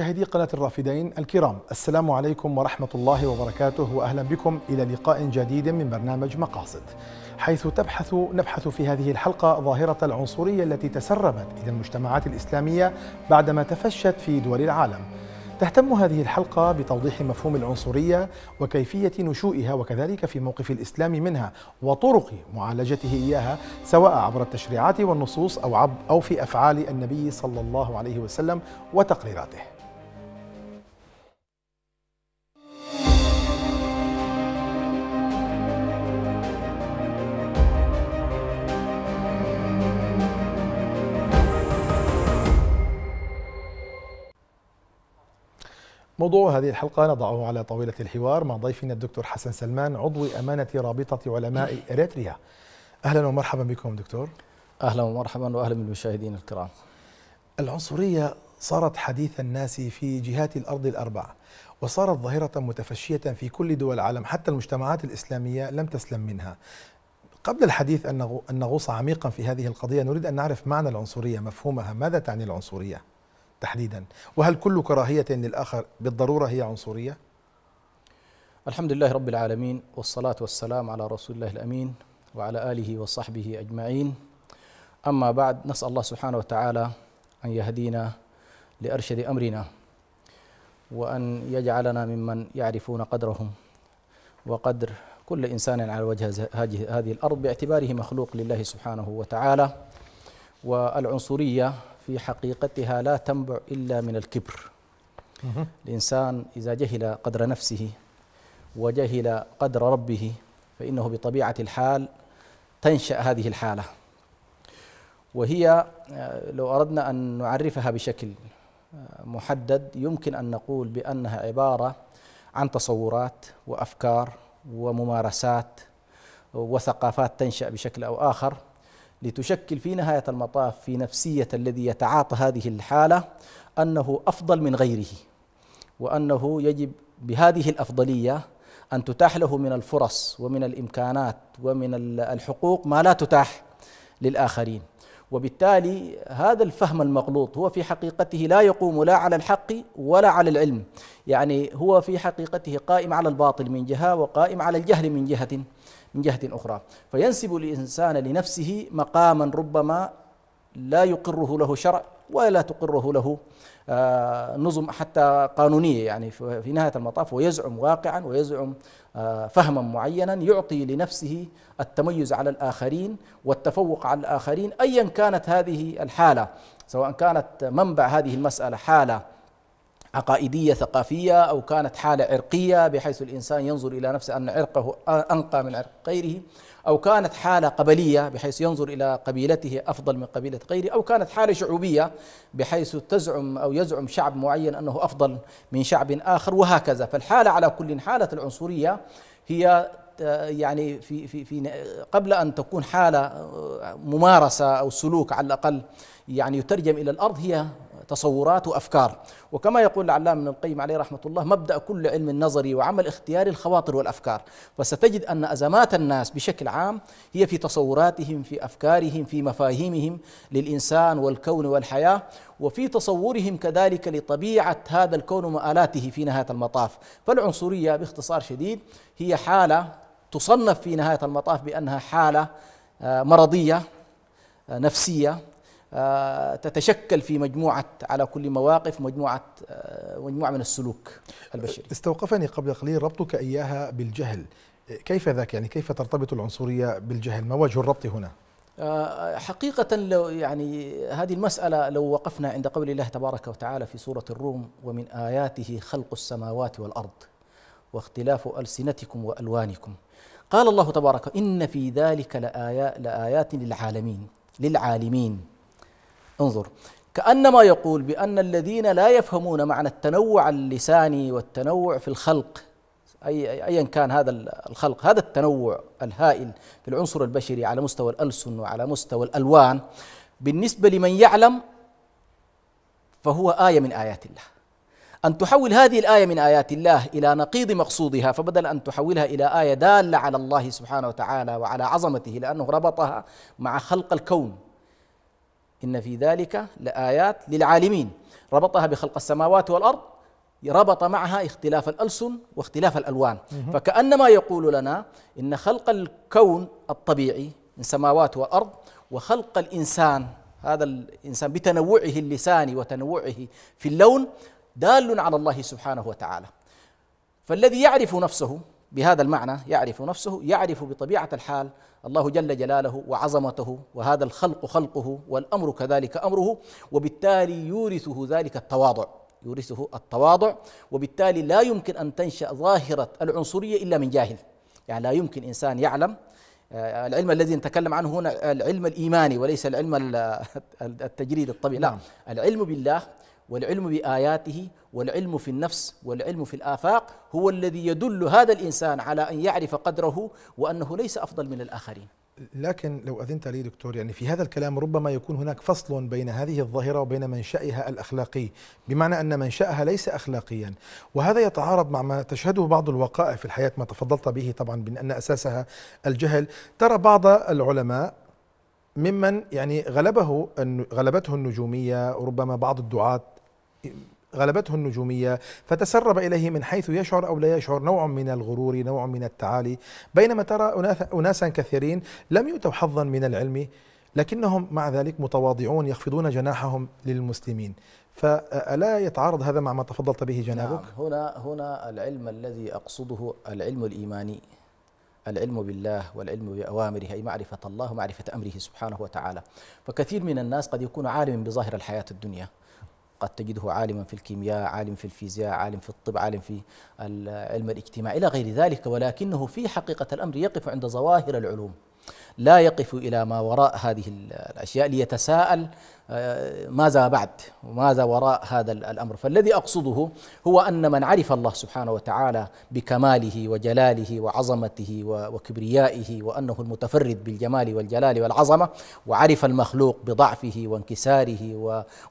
مشاهدي قناة الرافدين الكرام السلام عليكم ورحمة الله وبركاته وأهلا بكم إلى لقاء جديد من برنامج مقاصد حيث تبحث نبحث في هذه الحلقة ظاهرة العنصرية التي تسربت إلى المجتمعات الإسلامية بعدما تفشت في دول العالم تهتم هذه الحلقة بتوضيح مفهوم العنصرية وكيفية نشوئها وكذلك في موقف الإسلام منها وطرق معالجته إياها سواء عبر التشريعات والنصوص أو, عب أو في أفعال النبي صلى الله عليه وسلم وتقريراته موضوع هذه الحلقة نضعه على طاولة الحوار مع ضيفنا الدكتور حسن سلمان عضو أمانة رابطة علماء إريتريا أهلا ومرحبا بكم دكتور أهلا ومرحبا وأهلا بالمشاهدين الكرام العنصرية صارت حديث الناس في جهات الأرض الأربع وصارت ظاهرة متفشية في كل دول العالم حتى المجتمعات الإسلامية لم تسلم منها قبل الحديث أن نغوص عميقا في هذه القضية نريد أن نعرف معنى العنصرية مفهومها ماذا تعني العنصرية تحديدا وهل كل كراهية للآخر بالضرورة هي عنصرية؟ الحمد لله رب العالمين والصلاة والسلام على رسول الله الأمين وعلى آله وصحبه أجمعين أما بعد نسأل الله سبحانه وتعالى أن يهدينا لأرشد أمرنا وأن يجعلنا ممن يعرفون قدرهم وقدر كل إنسان على وجه هذه الأرض باعتباره مخلوق لله سبحانه وتعالى والعنصرية في حقيقتها لا تنبع إلا من الكبر الإنسان إذا جهل قدر نفسه وجهل قدر ربه فإنه بطبيعة الحال تنشأ هذه الحالة وهي آه، لو أردنا أن نعرفها بشكل آه، محدد يمكن أن نقول بأنها عبارة عن تصورات وأفكار وممارسات وثقافات تنشأ بشكل أو آخر لتشكل في نهاية المطاف في نفسية الذي يتعاطى هذه الحالة أنه أفضل من غيره وأنه يجب بهذه الأفضلية أن تتاح له من الفرص ومن الإمكانات ومن الحقوق ما لا تتاح للآخرين وبالتالي هذا الفهم المغلوط هو في حقيقته لا يقوم لا على الحق ولا على العلم يعني هو في حقيقته قائم على الباطل من جهة وقائم على الجهل من جهة من جهة أخرى فينسب الإنسان لنفسه مقاما ربما لا يقره له شرع ولا تقره له آه، نظم حتى قانونية يعني في نهاية المطاف ويزعم واقعا ويزعم آه، فهما معينا يعطي لنفسه التميز على الآخرين والتفوق على الآخرين أيا كانت هذه الحالة سواء كانت منبع هذه المسألة حالة عقائدية ثقافية أو كانت حالة عرقية بحيث الإنسان ينظر إلى نفسه أن عرقه أنقى من عرق غيره أو كانت حالة قبلية بحيث ينظر إلى قبيلته أفضل من قبيلة غيره أو كانت حالة شعوبية بحيث تزعم أو يزعم شعب معين أنه أفضل من شعب آخر وهكذا فالحالة على كل حالة العنصرية هي آه، يعني في في في قبل ان تكون حاله آه، ممارسه او سلوك على الاقل يعني يترجم الى الارض هي تصورات وأفكار وكما يقول العلامة ابن القيم عليه رحمة الله مبدأ كل علم نظري وعمل اختياري الخواطر والأفكار فستجد أن أزمات الناس بشكل عام هي في تصوراتهم في أفكارهم في مفاهيمهم للإنسان والكون والحياة وفي تصورهم كذلك لطبيعة هذا الكون ومآلاته في نهاية المطاف فالعنصرية باختصار شديد هي حالة تصنف في نهاية المطاف بأنها حالة آه، مرضية آه، نفسية آه، تتشكل في مجموعة على كل مواقف مجموعة آه، مجموعة من السلوك البشري أه، استوقفني قبل قليل ربطك إياها بالجهل كيف ذاك يعني كيف ترتبط العنصرية بالجهل ما وجه الربط هنا حقيقة لو يعني هذه المسألة لو وقفنا عند قول الله تبارك وتعالى في سورة الروم ومن آياته خلق السماوات والأرض واختلاف ألسنتكم وألوانكم قال الله تبارك إن في ذلك لآيات للعالمين للعالمين انظر كانما يقول بان الذين لا يفهمون معنى التنوع اللساني والتنوع في الخلق اي ايا كان هذا الخلق هذا التنوع الهائل في العنصر البشري على مستوى الالسن وعلى مستوى الالوان بالنسبه لمن يعلم فهو ايه من ايات الله أن تحول هذه الآية من آيات الله إلى نقيض مقصودها فبدل أن تحولها إلى آية دالة على الله سبحانه وتعالى وعلى عظمته لأنه ربطها مع خلق الكون إن في ذلك لآيات للعالمين ربطها بخلق السماوات والأرض ربط معها اختلاف الألسن واختلاف الألوان فكأنما يقول لنا إن خلق الكون الطبيعي من سماوات وأرض وخلق الإنسان هذا الإنسان بتنوعه اللساني وتنوعه في اللون دال على الله سبحانه وتعالى فالذي يعرف نفسه بهذا المعنى يعرف نفسه يعرف بطبيعه الحال الله جل جلاله وعظمته وهذا الخلق خلقه والامر كذلك امره وبالتالي يورثه ذلك التواضع يورثه التواضع وبالتالي لا يمكن ان تنشا ظاهره العنصريه الا من جاهل يعني لا يمكن انسان يعلم آه، العلم الذي نتكلم عنه هنا العلم الايماني وليس العلم التجريد الطبيعي لا نعم. العلم بالله والعلم باياته والعلم في النفس والعلم في الافاق هو الذي يدل هذا الانسان على ان يعرف قدره وانه ليس افضل من الاخرين لكن لو اذنت لي دكتور يعني في هذا الكلام ربما يكون هناك فصل بين هذه الظاهره وبين منشاها الاخلاقي بمعنى ان منشاها ليس اخلاقيا وهذا يتعارض مع ما تشهده بعض الوقائع في الحياه ما تفضلت به طبعا بان اساسها الجهل ترى بعض العلماء ممن يعني غلبه غلبته النجوميه ربما بعض الدعاة غلبته النجومية فتسرب إليه من حيث يشعر أو لا يشعر نوع من الغرور نوع من التعالي بينما ترى أناسا كثيرين لم يؤتوا حظا من العلم لكنهم مع ذلك متواضعون يخفضون جناحهم للمسلمين فألا يتعارض هذا مع ما تفضلت به جنابك؟ نعم هنا هنا العلم الذي أقصده العلم الإيماني العلم بالله والعلم بأوامره أي معرفة الله ومعرفة أمره سبحانه وتعالى فكثير من الناس قد يكون عالم بظاهر الحياة الدنيا قد تجده عالما في الكيمياء عالم في الفيزياء عالم في الطب عالم في علم الاجتماع إلى غير ذلك ولكنه في حقيقة الأمر يقف عند ظواهر العلوم لا يقف إلى ما وراء هذه الأشياء ليتساءل آه، ماذا بعد وماذا وراء هذا الامر فالذي اقصده هو ان من عرف الله سبحانه وتعالى بكماله وجلاله وعظمته وكبريائه وانه المتفرد بالجمال والجلال والعظمه وعرف المخلوق بضعفه وانكساره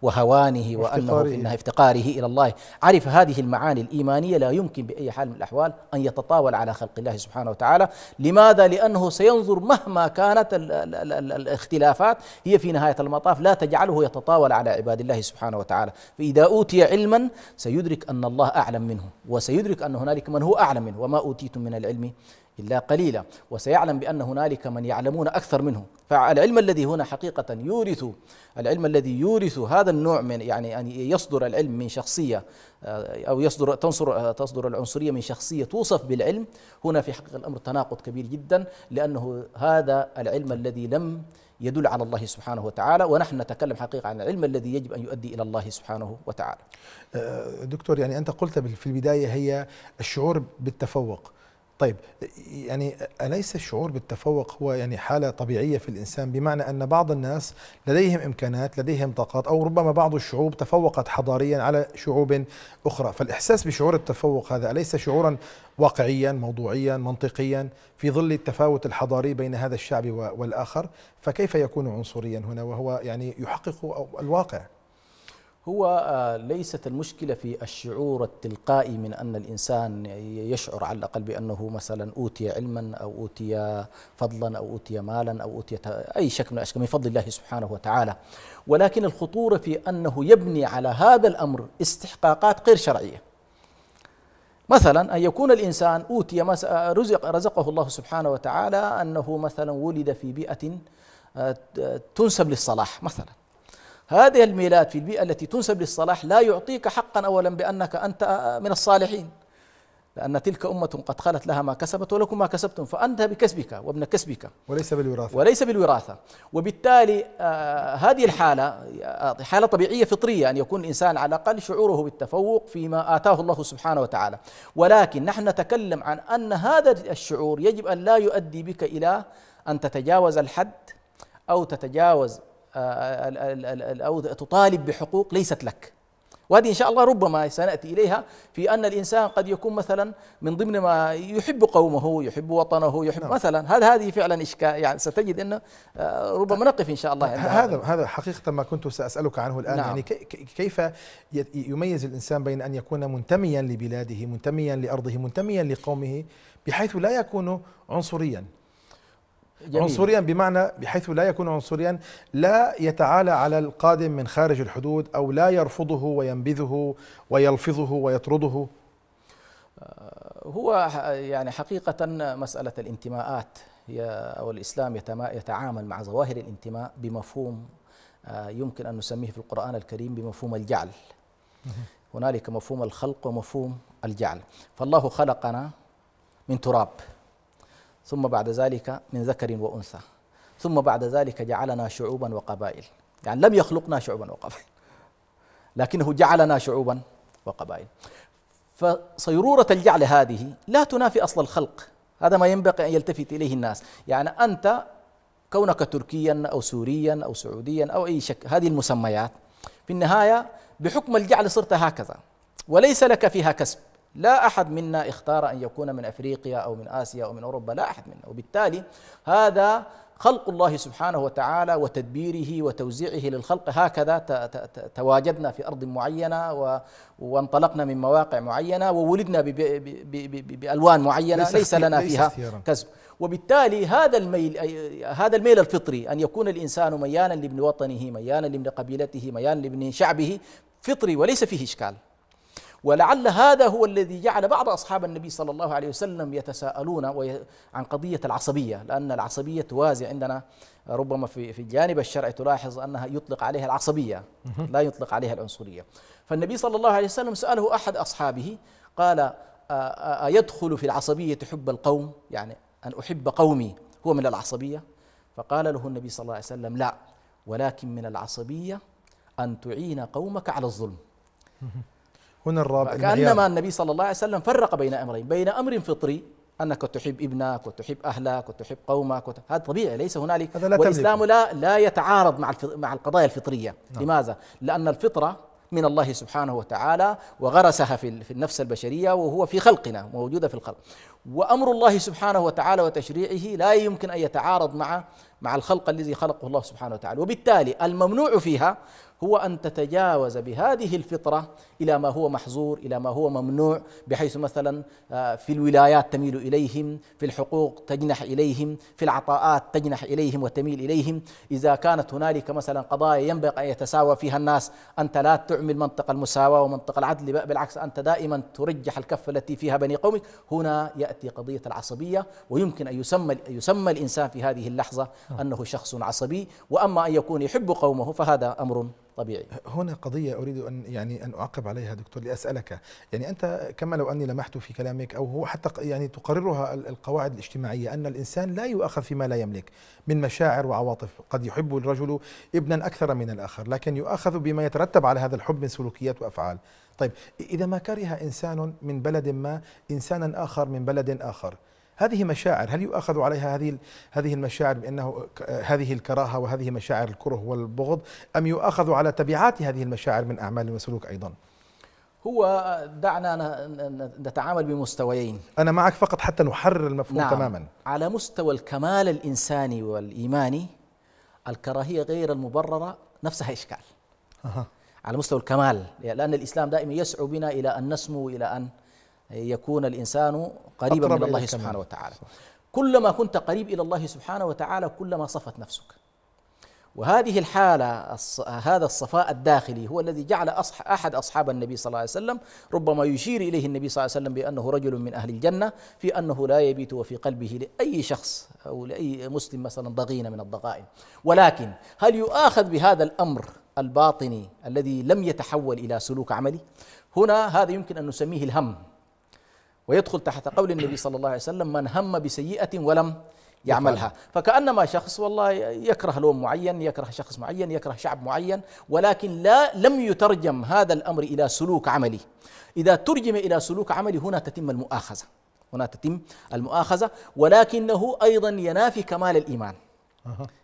وهوانه وانه انها افتقاره الى الله عرف هذه المعاني الايمانيه لا يمكن باي حال من الاحوال ان يتطاول على خلق الله سبحانه وتعالى لماذا لانه سينظر مهما كانت الاختلافات هي في نهايه المطاف لا تجعل يفعله يتطاول على عباد الله سبحانه وتعالى فإذا أوتي علما سيدرك أن الله أعلم منه وسيدرك أن هنالك من هو أعلم منه وما أوتيتم من العلم إلا قليلا وسيعلم بأن هنالك من يعلمون أكثر منه فالعلم الذي هنا حقيقة يورث العلم الذي يورث هذا النوع من يعني أن يصدر العلم من شخصية آه، أو يصدر تنصر آه، تصدر العنصرية من شخصية توصف بالعلم هنا في حقيقة الأمر تناقض كبير جدا لأنه هذا العلم الذي لم يدل على الله سبحانه وتعالى ونحن نتكلم حقيقة عن العلم الذي يجب أن يؤدي إلى الله سبحانه وتعالى آه، دكتور يعني أنت قلت في البداية هي الشعور بالتفوق طيب يعني أليس الشعور بالتفوق هو يعني حالة طبيعية في الإنسان بمعنى أن بعض الناس لديهم إمكانات لديهم طاقات أو ربما بعض الشعوب تفوقت حضاريا على شعوب أخرى فالإحساس بشعور التفوق هذا أليس شعورا واقعيا موضوعيا منطقيا في ظل التفاوت الحضاري بين هذا الشعب والآخر فكيف يكون عنصريا هنا وهو يعني يحقق الواقع هو آه، ليست المشكلة في الشعور التلقائي من أن الإنسان يشعر على الأقل بأنه مثلا أوتي علما أو أوتي فضلا أو أوتي مالا أو أوتي أي شكل من الأشكال من فضل الله سبحانه وتعالى ولكن الخطورة في أنه يبني على هذا الأمر استحقاقات غير شرعية مثلا أن يكون الإنسان أوتي آه، رزق رزقه الله سبحانه وتعالى أنه مثلا ولد في بيئة آه، تنسب للصلاح مثلا هذه الميلاد في البيئة التي تنسب للصلاح لا يعطيك حقا أولا بأنك أنت آه، من الصالحين لأن تلك أمة قد خلت لها ما كسبت ولكم ما كسبتم فأنت بكسبك وابن كسبك وليس بالوراثة وليس بالوراثة وبالتالي آه هذه الحالة آه، حالة طبيعية فطرية أن يكون الإنسان على الأقل شعوره بالتفوق فيما آتاه الله سبحانه وتعالى ولكن نحن نتكلم عن أن هذا الشعور يجب أن لا يؤدي بك إلى أن تتجاوز الحد أو تتجاوز آه، أو تطالب بحقوق ليست لك وهذه إن شاء الله ربما سنأتي إليها في أن الإنسان قد يكون مثلا من ضمن ما يحب قومه يحب وطنه يحب نعم. مثلا هذا هذه فعلا إشكاء يعني ستجد أنه آه، ربما نقف إن شاء الله عند هذا, هذا حقيقة ما كنت سأسألك عنه الآن نعم. يعني كيف يميز الإنسان بين أن يكون منتميا لبلاده منتميا لأرضه منتميا لقومه بحيث لا يكون عنصريا جميل. عنصريا بمعنى بحيث لا يكون عنصريا لا يتعالى على القادم من خارج الحدود أو لا يرفضه وينبذه ويلفظه ويطرده آه، هو يعني حقيقة مسألة الانتماءات هي أو الإسلام يتعامل مع ظواهر الانتماء بمفهوم آه، يمكن أن نسميه في القرآن الكريم بمفهوم الجعل هنالك مفهوم الخلق ومفهوم الجعل فالله خلقنا من تراب ثم بعد ذلك من ذكر وأنثى ثم بعد ذلك جعلنا شعوبا وقبائل يعني لم يخلقنا شعوبا وقبائل لكنه جعلنا شعوبا وقبائل فصيرورة الجعل هذه لا تنافي أصل الخلق هذا ما ينبغي أن يلتفت إليه الناس يعني أنت كونك تركيا أو سوريا أو سعوديا أو أي شك هذه المسميات في النهاية بحكم الجعل صرت هكذا وليس لك فيها كسب لا أحد منا اختار أن يكون من أفريقيا أو من آسيا أو من أوروبا لا أحد منا وبالتالي هذا خلق الله سبحانه وتعالى وتدبيره وتوزيعه للخلق هكذا تواجدنا في أرض معينة وانطلقنا من مواقع معينة وولدنا بألوان معينة ليس, ليس لنا فيها كسب وبالتالي هذا الميل هذا الميل الفطري أن يكون الإنسان ميانا لابن وطنه ميانا لابن قبيلته ميانا لابن شعبه فطري وليس فيه إشكال ولعل هذا هو الذي جعل بعض أصحاب النبي صلى الله عليه وسلم يتساءلون عن قضية العصبية لأن العصبية توازي عندنا ربما في في الجانب الشرعي تلاحظ أنها يطلق عليها العصبية لا يطلق عليها العنصرية فالنبي صلى الله عليه وسلم سأله أحد أصحابه قال أيدخل في العصبية حب القوم يعني أن أحب قومي هو من العصبية فقال له النبي صلى الله عليه وسلم لا ولكن من العصبية أن تعين قومك على الظلم هنا الرابع كأنما النبي صلى الله عليه وسلم فرق بين أمرين بين أمر فطري أنك تحب ابنك وتحب أهلك وتحب قومك وت... هذا طبيعي ليس هنالك لا والإسلام لا لا يتعارض مع الف... مع القضايا الفطرية نعم. لماذا؟ لأن الفطرة من الله سبحانه وتعالى وغرسها في في النفس البشرية وهو في خلقنا موجودة في الخلق وأمر الله سبحانه وتعالى وتشريعه لا يمكن أن يتعارض مع مع الخلق الذي خلقه الله سبحانه وتعالى وبالتالي الممنوع فيها هو أن تتجاوز بهذه الفطرة إلى ما هو محظور إلى ما هو ممنوع بحيث مثلا آه، في الولايات تميل إليهم في الحقوق تجنح إليهم في العطاءات تجنح إليهم وتميل إليهم إذا كانت هنالك مثلا قضايا ينبغي أن يتساوى فيها الناس أنت لا تعمل منطق المساواة ومنطق العدل بالعكس أنت دائما ترجح الكفة التي فيها بني قومك هنا يأتي قضية العصبية ويمكن أن يسمى, يسمى الإنسان في هذه اللحظة نعم. أنه شخص عصبي وأما أن يكون يحب قومه فهذا أمر طبيعي هنا قضية أريد أن يعني أن أعقب عليها دكتور لأسألك يعني أنت كما لو أني لمحت في كلامك أو هو حتى يعني تقررها القواعد الاجتماعية أن الإنسان لا يؤاخذ فيما لا يملك من مشاعر وعواطف قد يحب الرجل ابنا أكثر من الآخر لكن يؤاخذ بما يترتب على هذا الحب من سلوكيات وأفعال طيب إذا ما كره إنسان من بلد ما إنسانا آخر من بلد آخر هذه مشاعر هل يؤخذ عليها هذه هذه المشاعر بانه هذه الكراهه وهذه مشاعر الكره والبغض ام يؤخذ على تبعات هذه المشاعر من اعمال وسلوك ايضا؟ هو آه، دعنا نتعامل بمستويين أنا معك فقط حتى نحرر المفهوم نعم تماما على مستوى الكمال الإنساني والإيماني الكراهية غير المبررة نفسها إشكال أه. على مستوى الكمال لأن الإسلام دائما يسعو بنا إلى أن نسمو إلى أن يكون الإنسان قريبا من الله سبحانه وتعالى صح. كلما كنت قريب إلى الله سبحانه وتعالى كلما صفت نفسك وهذه الحالة هذا الصفاء الداخلي هو الذي جعل أصح أحد أصحاب النبي صلى الله عليه وسلم ربما يشير إليه النبي صلى الله عليه وسلم بأنه رجل من أهل الجنة في أنه لا يبيت وفي قلبه لأي شخص أو لأي مسلم مثلا ضغينة من الضغائن ولكن هل يؤاخذ بهذا الأمر الباطني الذي لم يتحول إلى سلوك عملي؟ هنا هذا يمكن أن نسميه الهم ويدخل تحت قول النبي صلى الله عليه وسلم من هم بسيئة ولم يعملها فكأنما شخص والله يكره لون معين يكره شخص معين يكره شعب معين ولكن لا لم يترجم هذا الأمر إلى سلوك عملي إذا ترجم إلى سلوك عملي هنا تتم المؤاخذة هنا تتم المؤاخذة ولكنه أيضا ينافي كمال الإيمان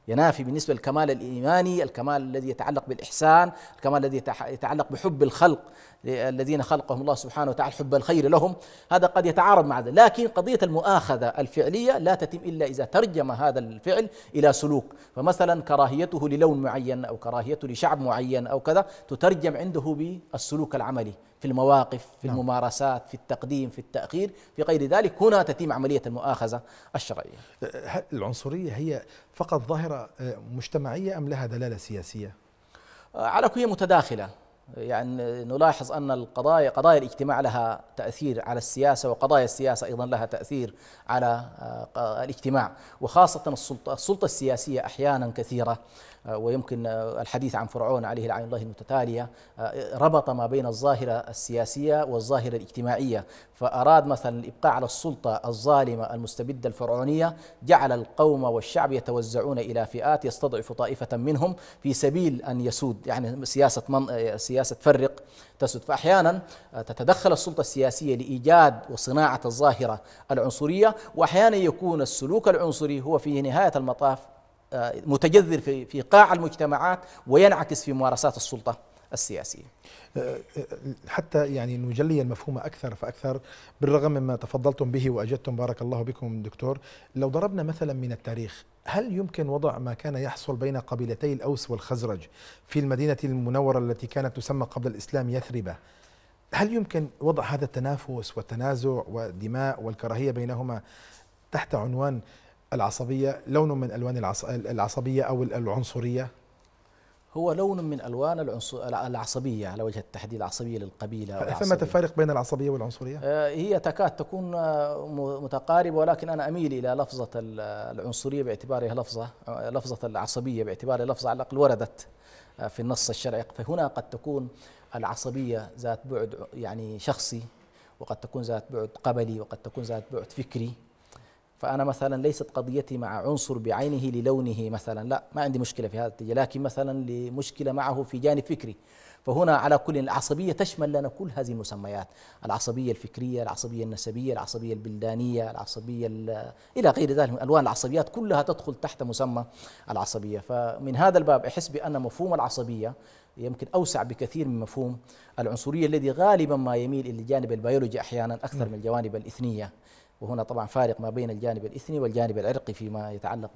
ينافي بالنسبة للكمال الإيماني الكمال الذي يتعلق بالإحسان الكمال الذي يتعلق بحب الخلق الذين خلقهم الله سبحانه وتعالى حب الخير لهم هذا قد يتعارض مع ذلك لكن قضية المؤاخذة الفعلية لا تتم إلا إذا ترجم هذا الفعل إلى سلوك فمثلا كراهيته للون معين أو كراهيته لشعب معين أو كذا تترجم عنده بالسلوك العملي في المواقف في نعم. الممارسات في التقديم في التأخير في غير ذلك هنا تتم عملية المؤاخذة الشرعية أه، العنصرية هي فقط ظاهرة آه، مجتمعية أم لها دلالة سياسية؟ آه، على كل متداخلة يعني نلاحظ أن القضايا قضايا الاجتماع لها تأثير على السياسة وقضايا السياسة أيضا لها تأثير على آه، الاجتماع وخاصة السلطة, السلطة السياسية أحيانا كثيرة آه، ويمكن آه، الحديث عن فرعون عليه لعن الله المتتالية آه، ربط ما بين الظاهرة السياسية والظاهرة الاجتماعية فأراد مثلا الإبقاء على السلطة الظالمة المستبدة الفرعونية جعل القوم والشعب يتوزعون إلى فئات يستضعف طائفة منهم في سبيل أن يسود يعني سياسة من سياسة فرق تسد فأحيانا تتدخل السلطة السياسية لإيجاد وصناعة الظاهرة العنصرية وأحيانا يكون السلوك العنصري هو في نهاية المطاف آه، متجذر في في قاع المجتمعات وينعكس في ممارسات السلطه السياسيه. آه، آه، حتى يعني نجلي المفهوم اكثر فاكثر بالرغم مما تفضلتم به واجدتم بارك الله بكم دكتور، لو ضربنا مثلا من التاريخ هل يمكن وضع ما كان يحصل بين قبيلتي الاوس والخزرج في المدينه المنوره التي كانت تسمى قبل الاسلام يثربه؟ هل يمكن وضع هذا التنافس والتنازع والدماء والكراهيه بينهما تحت عنوان العصبية لون من ألوان العصبية أو العنصرية هو لون من الوان العصبيه على وجه التحديد العصبيه للقبيله ثمة فارق بين العصبيه والعنصريه؟ آه، هي تكاد تكون آه، متقاربه ولكن انا اميل الى لفظه العنصريه باعتبارها لفظه آه، لفظه العصبيه باعتبارها لفظه على الاقل وردت في النص الشرعي فهنا قد تكون العصبيه ذات بعد يعني شخصي وقد تكون ذات بعد قبلي وقد تكون ذات بعد فكري فأنا مثلا ليست قضيتي مع عنصر بعينه للونه مثلا لا ما عندي مشكلة في هذا الاتجاه لكن مثلا لمشكلة معه في جانب فكري فهنا على كل العصبية تشمل لنا كل هذه المسميات العصبية الفكرية العصبية النسبية العصبية البلدانية العصبية إلى غير ذلك من ألوان العصبيات كلها تدخل تحت مسمى العصبية فمن هذا الباب أحس بأن مفهوم العصبية يمكن أوسع بكثير من مفهوم العنصرية الذي غالبا ما يميل إلى الجانب البيولوجي أحيانا أكثر من الجوانب الإثنية وهنا طبعا فارق ما بين الجانب الاثني والجانب العرقي فيما يتعلق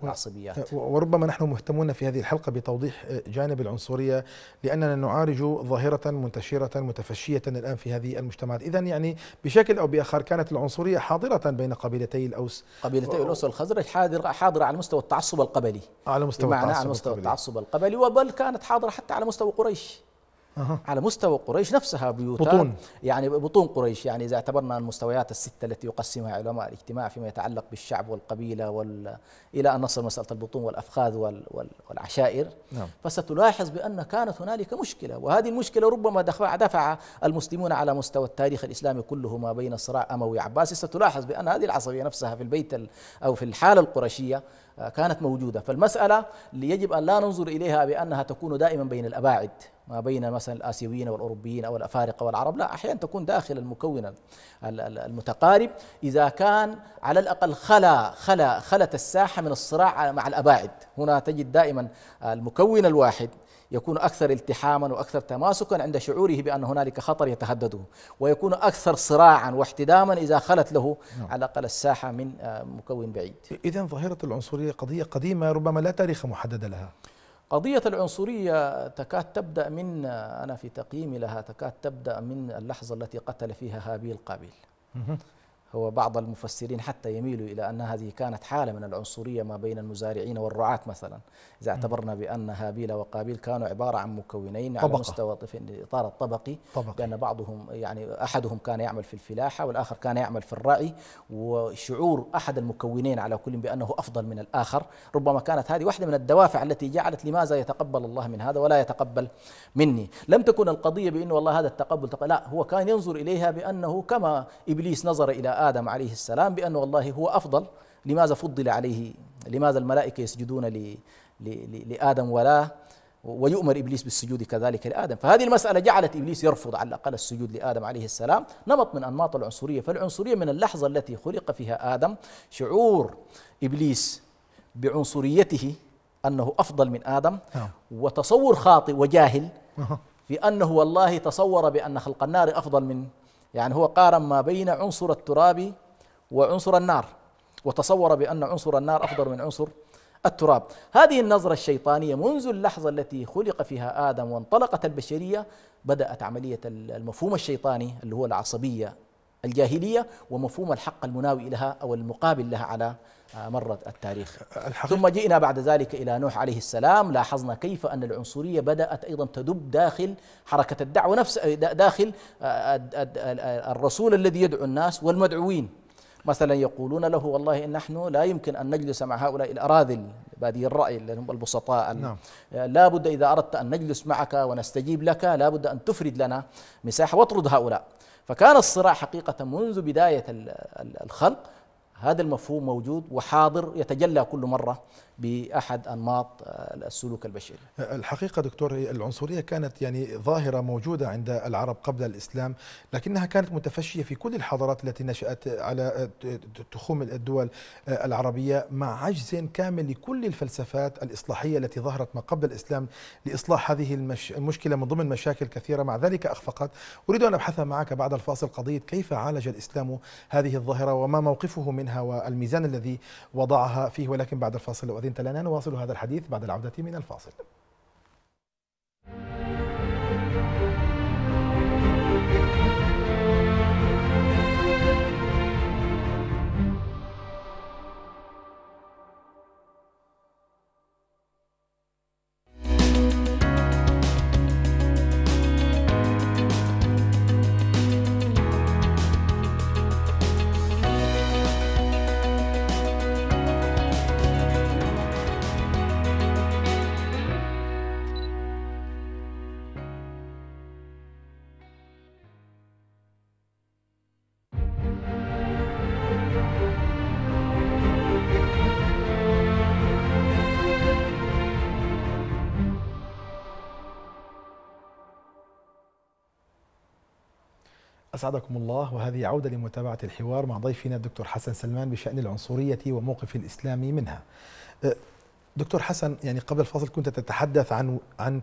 بالعصبيات وربما نحن مهتمون في هذه الحلقة بتوضيح جانب العنصرية لأننا نعالج ظاهرة منتشرة متفشية الآن في هذه المجتمعات إذا يعني بشكل أو بآخر كانت العنصرية حاضرة بين قبيلتي الأوس قبيلتي الأوس والخزرج حاضرة حاضرة على مستوى التعصب القبلي على مستوى التعصب على مستوى التعصب القبلي وبل كانت حاضرة حتى على مستوى قريش أه. على مستوى قريش نفسها بيوتها بطون يعني بطون قريش يعني إذا اعتبرنا المستويات الستة التي يقسمها علماء الاجتماع فيما يتعلق بالشعب والقبيلة وال إلى أن نصل مسألة البطون والأفخاذ وال والعشائر نعم. فستلاحظ بأن كانت هنالك مشكلة وهذه المشكلة ربما دفع المسلمون على مستوى التاريخ الإسلامي كله ما بين صراع أموي عباسي ستلاحظ بأن هذه العصبية نفسها في البيت أو في الحالة القرشية كانت موجودة فالمسألة اللي يجب أن لا ننظر إليها بأنها تكون دائما بين الأباعد ما بين مثلا الآسيويين والأوروبيين أو الأفارقة والعرب لا أحيانا تكون داخل المكون المتقارب إذا كان على الأقل خلا خلا خلت الساحة من الصراع مع الأباعد هنا تجد دائما المكون الواحد يكون أكثر التحاما وأكثر تماسكا عند شعوره بأن هنالك خطر يتهدده ويكون أكثر صراعا واحتداما إذا خلت له نعم. على الأقل الساحة من آه، مكون بعيد إذا ظاهرة العنصرية قضية قديمة ربما لا تاريخ محدد لها قضية العنصرية تكاد تبدأ من آه، أنا في تقييمي لها تكاد تبدأ من اللحظة التي قتل فيها هابيل قابيل هو بعض المفسرين حتى يميلوا إلى أن هذه كانت حالة من العنصرية ما بين المزارعين والرعاة مثلا إذا اعتبرنا بأن هابيل وقابيل كانوا عبارة عن مكونين طبقة. على مستوى في الإطار الطبقي طبقي. بأن بعضهم يعني أحدهم كان يعمل في الفلاحة والآخر كان يعمل في الرعي وشعور أحد المكونين على كل بأنه أفضل من الآخر ربما كانت هذه واحدة من الدوافع التي جعلت لماذا يتقبل الله من هذا ولا يتقبل مني لم تكن القضية بأنه والله هذا التقبل لا هو كان ينظر إليها بأنه كما إبليس نظر إلى آدم عليه السلام بأنه والله هو أفضل لماذا فضل عليه لماذا الملائكة يسجدون ل لآدم ولا ويؤمر إبليس بالسجود كذلك لآدم فهذه المسألة جعلت إبليس يرفض على الأقل السجود لآدم عليه السلام نمط من أنماط العنصرية فالعنصرية من اللحظة التي خلق فيها آدم شعور إبليس بعنصريته أنه أفضل من آدم نعم. وتصور خاطئ وجاهل في أنه والله تصور بأن خلق النار أفضل من يعني هو قارن ما بين عنصر التراب وعنصر النار وتصور بأن عنصر النار أفضل من عنصر التراب هذه النظرة الشيطانية منذ اللحظة التي خلق فيها آدم وانطلقت البشرية بدأت عملية المفهوم الشيطاني اللي هو العصبية الجاهلية ومفهوم الحق المناوي لها أو المقابل لها على مر التاريخ ثم جئنا بعد ذلك إلى نوح عليه السلام لاحظنا كيف أن العنصرية بدأت أيضا تدب داخل حركة الدعوة نفس داخل آه، آه، آه، الرسول الذي يدعو الناس والمدعوين مثلا يقولون له والله إن نحن لا يمكن أن نجلس مع هؤلاء الأراذل بادي الرأي اللي هم البسطاء نعم. لا بد إذا أردت أن نجلس معك ونستجيب لك لا بد أن تفرد لنا مساحة واطرد هؤلاء فكان الصراع حقيقة منذ بداية الخلق هذا المفهوم موجود وحاضر يتجلى كل مرة باحد انماط آه، السلوك البشري. الحقيقه دكتور العنصريه كانت يعني ظاهره موجوده عند العرب قبل الاسلام، لكنها كانت متفشيه في كل الحضارات التي نشات على آه، تخوم الدول آه، العربيه مع عجز كامل لكل الفلسفات الاصلاحيه التي ظهرت ما قبل الاسلام لاصلاح هذه المش... المشكله من ضمن مشاكل كثيره مع ذلك اخفقت. اريد ان ابحثها معك بعد الفاصل قضيه كيف عالج الاسلام هذه الظاهره وما موقفه منها والميزان الذي وضعها فيه ولكن بعد الفاصل لو انت لنا نواصل هذا الحديث بعد العودة من الفاصل أسعدكم الله وهذه عودة لمتابعة الحوار مع ضيفنا الدكتور حسن سلمان بشأن العنصرية وموقف الإسلام منها أه، دكتور حسن يعني قبل الفاصل كنت تتحدث عن عن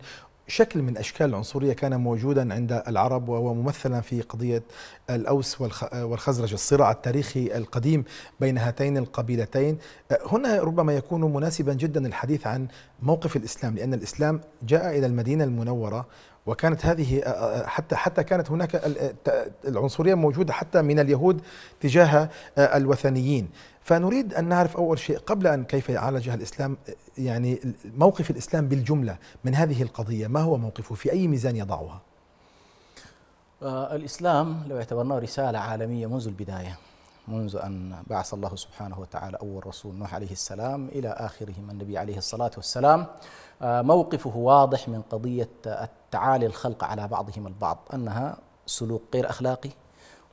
شكل من أشكال العنصرية كان موجودا عند العرب وهو ممثلا في قضية الأوس والخزرج الصراع التاريخي القديم بين هاتين القبيلتين هنا ربما يكون مناسبا جدا الحديث عن موقف الإسلام لأن الإسلام جاء إلى المدينة المنورة وكانت هذه حتى حتى كانت هناك العنصريه موجوده حتى من اليهود تجاه الوثنيين فنريد أن نعرف أول شيء قبل أن كيف يعالجها الإسلام يعني موقف الإسلام بالجملة من هذه القضية ما هو موقفه في أي ميزان يضعها آه، الإسلام لو اعتبرناه رسالة عالمية منذ البداية منذ أن بعث الله سبحانه وتعالى أول رسول نوح عليه السلام إلى آخره من النبي عليه الصلاة والسلام آه، موقفه واضح من قضية التعالي الخلق على بعضهم البعض أنها سلوك غير أخلاقي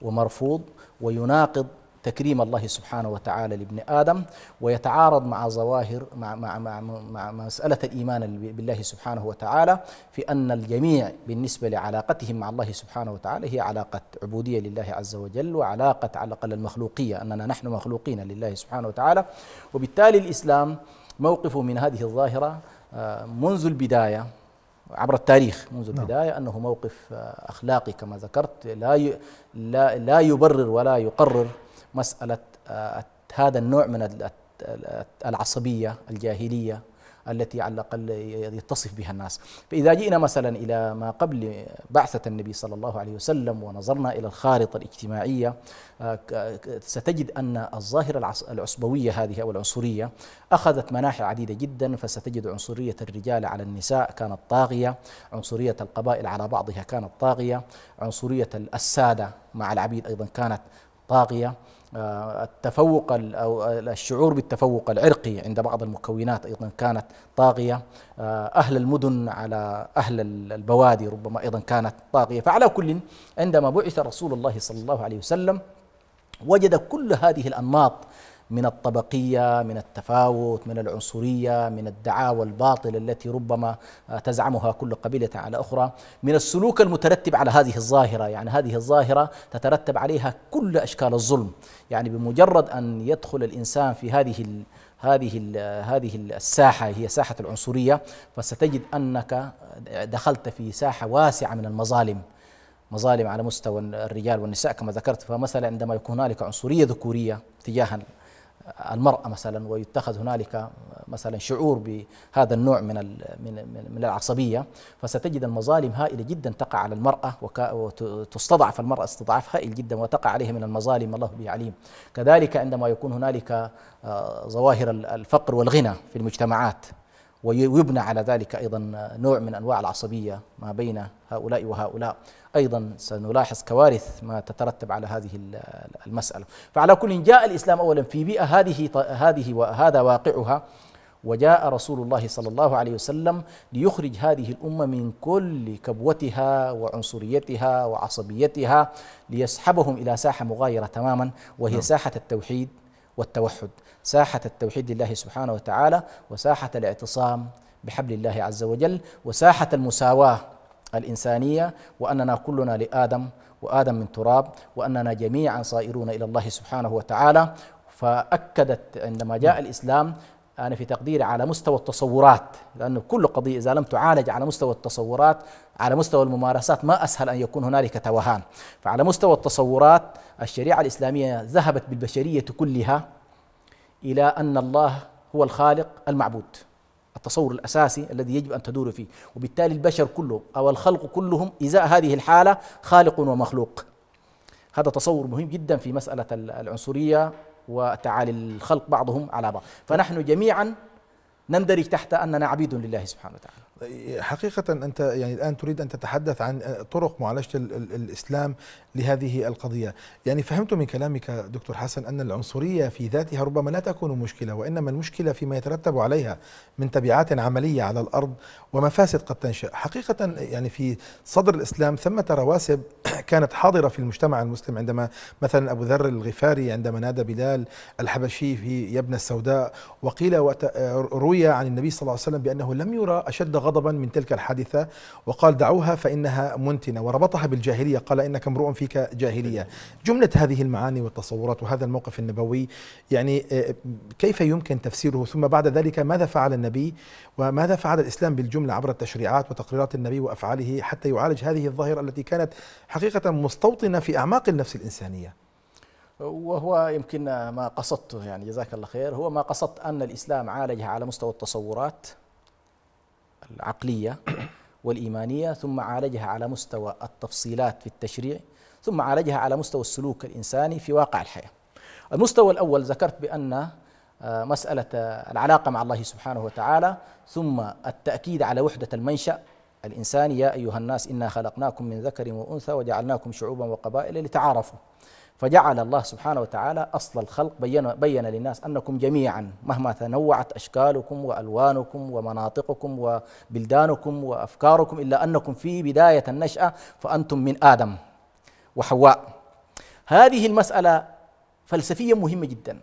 ومرفوض ويناقض تكريم الله سبحانه وتعالى لابن آدم ويتعارض مع ظواهر مع, مع, مع, مع مسألة الإيمان بالله سبحانه وتعالى في أن الجميع بالنسبة لعلاقتهم مع الله سبحانه وتعالى هي علاقة عبودية لله عز وجل وعلاقة على الأقل المخلوقية أننا نحن مخلوقين لله سبحانه وتعالى وبالتالي الإسلام موقفه من هذه الظاهرة آه، منذ البداية عبر التاريخ منذ نعم. البداية أنه موقف آه، أخلاقي كما ذكرت لا لا يبرر ولا يقرر مساله آه، هذا النوع من العصبيه الجاهليه التي على الاقل يتصف بها الناس، فاذا جئنا مثلا الى ما قبل بعثه النبي صلى الله عليه وسلم ونظرنا الى الخارطه الاجتماعيه آه، ستجد ان الظاهره العصبويه هذه او العنصريه اخذت مناحي عديده جدا فستجد عنصريه الرجال على النساء كانت طاغيه، عنصريه القبائل على بعضها كانت طاغيه، عنصريه الساده مع العبيد ايضا كانت طاغيه آه، التفوق او الشعور بالتفوق العرقي عند بعض المكونات ايضا كانت طاغيه آه، اهل المدن على اهل البوادي ربما ايضا كانت طاغيه فعلى كل عندما بعث رسول الله صلى الله عليه وسلم وجد كل هذه الانماط من الطبقيه من التفاوت من العنصريه من الدعاوى الباطله التي ربما آه، تزعمها كل قبيله على اخرى من السلوك المترتب على هذه الظاهره يعني هذه الظاهره تترتب عليها كل اشكال الظلم يعني بمجرد ان يدخل الانسان في هذه هذه هذه الساحه هي ساحه العنصريه فستجد انك آه، دخلت في ساحه واسعه من المظالم مظالم على مستوى الرجال والنساء كما ذكرت فمثلا عندما يكون هنالك عنصريه ذكوريه تجاه المرأة مثلا ويتخذ هنالك مثلا شعور بهذا النوع من من العصبية فستجد المظالم هائلة جدا تقع على المرأة وتستضعف المرأة استضعاف هائل جدا وتقع عليها من المظالم الله به عليم كذلك عندما يكون هنالك آه، ظواهر الفقر والغنى في المجتمعات ويبنى على ذلك أيضا نوع من أنواع العصبية ما بين هؤلاء وهؤلاء أيضا سنلاحظ كوارث ما تترتب على هذه المسألة فعلى كل جاء الإسلام أولا في بيئة هذه هذه وهذا واقعها وجاء رسول الله صلى الله عليه وسلم ليخرج هذه الأمة من كل كبوتها وعنصريتها وعصبيتها ليسحبهم إلى ساحة مغايرة تماما وهي نعم. ساحة التوحيد والتوحد ساحة التوحيد لله سبحانه وتعالى وساحة الاعتصام بحبل الله عز وجل وساحة المساواة الإنسانية وأننا كلنا لآدم وآدم من تراب وأننا جميعا صائرون إلى الله سبحانه وتعالى فأكدت عندما جاء الإسلام أنا في تقديري على مستوى التصورات لأنه كل قضية إذا لم تعالج على مستوى التصورات على مستوى الممارسات ما أسهل أن يكون هنالك توهان فعلى مستوى التصورات الشريعة الإسلامية ذهبت بالبشرية كلها إلى أن الله هو الخالق المعبود التصور الأساسي الذي يجب أن تدور فيه وبالتالي البشر كله أو الخلق كلهم إزاء هذه الحالة خالق ومخلوق هذا تصور مهم جدا في مسألة العنصرية وتعالي الخلق بعضهم على بعض فنحن جميعا نندرج تحت أننا عبيد لله سبحانه وتعالى حقيقة أنت يعني الآن تريد أن تتحدث عن طرق معالجة الإسلام لهذه القضية يعني فهمت من كلامك دكتور حسن أن العنصرية في ذاتها ربما لا تكون مشكلة وإنما المشكلة فيما يترتب عليها من تبعات عملية على الأرض ومفاسد قد تنشأ حقيقة يعني في صدر الإسلام ثمة رواسب كانت حاضرة في المجتمع المسلم عندما مثلا أبو ذر الغفاري عندما نادى بلال الحبشي في يبنى السوداء وقيل آه، روي عن النبي صلى الله عليه وسلم بأنه لم يرى أشد غضبا من تلك الحادثة وقال دعوها فإنها منتنة وربطها بالجاهلية قال إنك امرؤ فيك جاهلية جملة هذه المعاني والتصورات وهذا الموقف النبوي يعني آه، كيف يمكن تفسيره ثم بعد ذلك ماذا فعل النبي وماذا فعل الإسلام بالجملة عبر التشريعات وتقريرات النبي وأفعاله حتى يعالج هذه الظاهرة التي كانت حقيقة مستوطنة في أعماق النفس الإنسانية وهو يمكن ما قصدته يعني جزاك الله خير هو ما قصدت أن الإسلام عالجها على مستوى التصورات العقلية والإيمانية ثم عالجها على مستوى التفصيلات في التشريع ثم عالجها على مستوى السلوك الإنساني في واقع الحياة المستوى الأول ذكرت بأن آه، مسألة آه، العلاقة مع الله سبحانه وتعالى ثم التأكيد على وحدة المنشأ الإنساني يا أيها الناس إنا خلقناكم من ذكر وأنثى وجعلناكم شعوبا وقبائل لتعارفوا فجعل الله سبحانه وتعالى أصل الخلق بين, بين للناس أنكم جميعا مهما تنوعت أشكالكم وألوانكم ومناطقكم وبلدانكم وأفكاركم إلا أنكم في بداية النشأة فأنتم من آدم وحواء هذه المسألة فلسفية مهمة جدا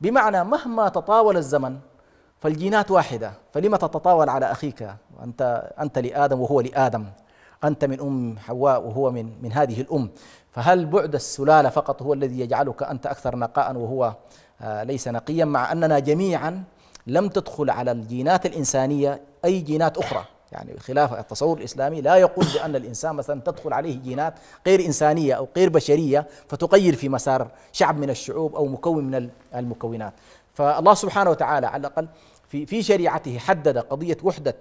بمعنى مهما تطاول الزمن فالجينات واحدة فلما تتطاول على أخيك أنت أنت لآدم وهو لآدم أنت من أم حواء وهو من من هذه الأم فهل بعد السلالة فقط هو الذي يجعلك أنت أكثر نقاء وهو آه، ليس نقيا مع أننا جميعا لم تدخل على الجينات الإنسانية أي جينات أخرى يعني خلاف التصور الإسلامي لا يقول بأن الإنسان مثلا تدخل عليه جينات غير إنسانية أو غير بشرية فتغير في مسار شعب من الشعوب أو مكون من المكونات فالله سبحانه وتعالى على الأقل في في شريعته حدد قضية وحدة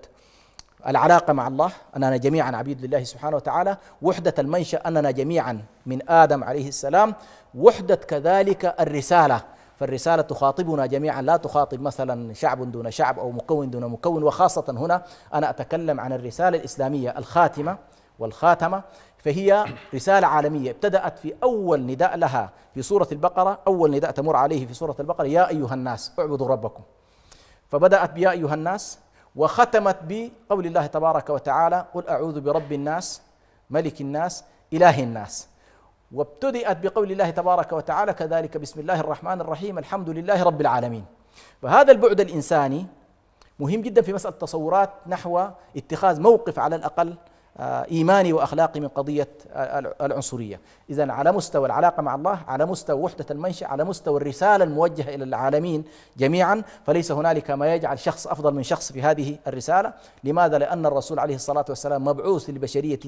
العلاقة مع الله أننا جميعا عبيد لله سبحانه وتعالى وحدة المنشأ أننا جميعا من آدم عليه السلام وحدة كذلك الرسالة فالرسالة تخاطبنا جميعا لا تخاطب مثلا شعب دون شعب أو مكون دون مكون وخاصة هنا أنا أتكلم عن الرسالة الإسلامية الخاتمة والخاتمة فهي رسالة عالمية ابتدأت في أول نداء لها في سورة البقرة أول نداء تمر عليه في سورة البقرة يا أيها الناس اعبدوا ربكم فبدأت بيا أيها الناس وختمت بقول الله تبارك وتعالى قل أعوذ برب الناس ملك الناس إله الناس وابتدأت بقول الله تبارك وتعالى كذلك بسم الله الرحمن الرحيم الحمد لله رب العالمين فهذا البعد الإنساني مهم جدا في مسألة تصورات نحو اتخاذ موقف على الأقل آه، إيماني وأخلاقي من قضية العنصرية إذا على مستوى العلاقة مع الله على مستوى وحدة المنشأ على مستوى الرسالة الموجهة إلى العالمين جميعا فليس هنالك ما يجعل شخص أفضل من شخص في هذه الرسالة لماذا؟ لأن الرسول عليه الصلاة والسلام مبعوث للبشرية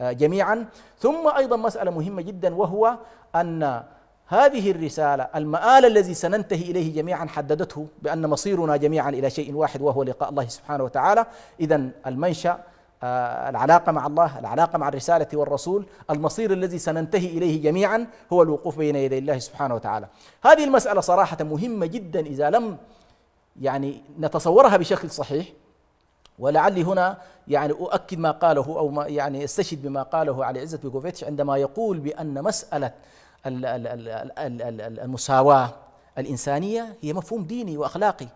آه، جميعا ثم أيضا مسألة مهمة جدا وهو أن هذه الرسالة المآل الذي سننتهي إليه جميعا حددته بأن مصيرنا جميعا إلى شيء واحد وهو لقاء الله سبحانه وتعالى إذا المنشأ آه، العلاقة مع الله العلاقة مع الرسالة والرسول المصير الذي سننتهي إليه جميعا هو الوقوف بين يدي الله سبحانه وتعالى هذه المسألة صراحة مهمة جدا إذا لم يعني نتصورها بشكل صحيح ولعلي هنا يعني أؤكد ما قاله أو ما يعني استشهد بما قاله علي عزة بيكوفيتش عندما يقول بأن مسألة المساواة الإنسانية هي مفهوم ديني وأخلاقي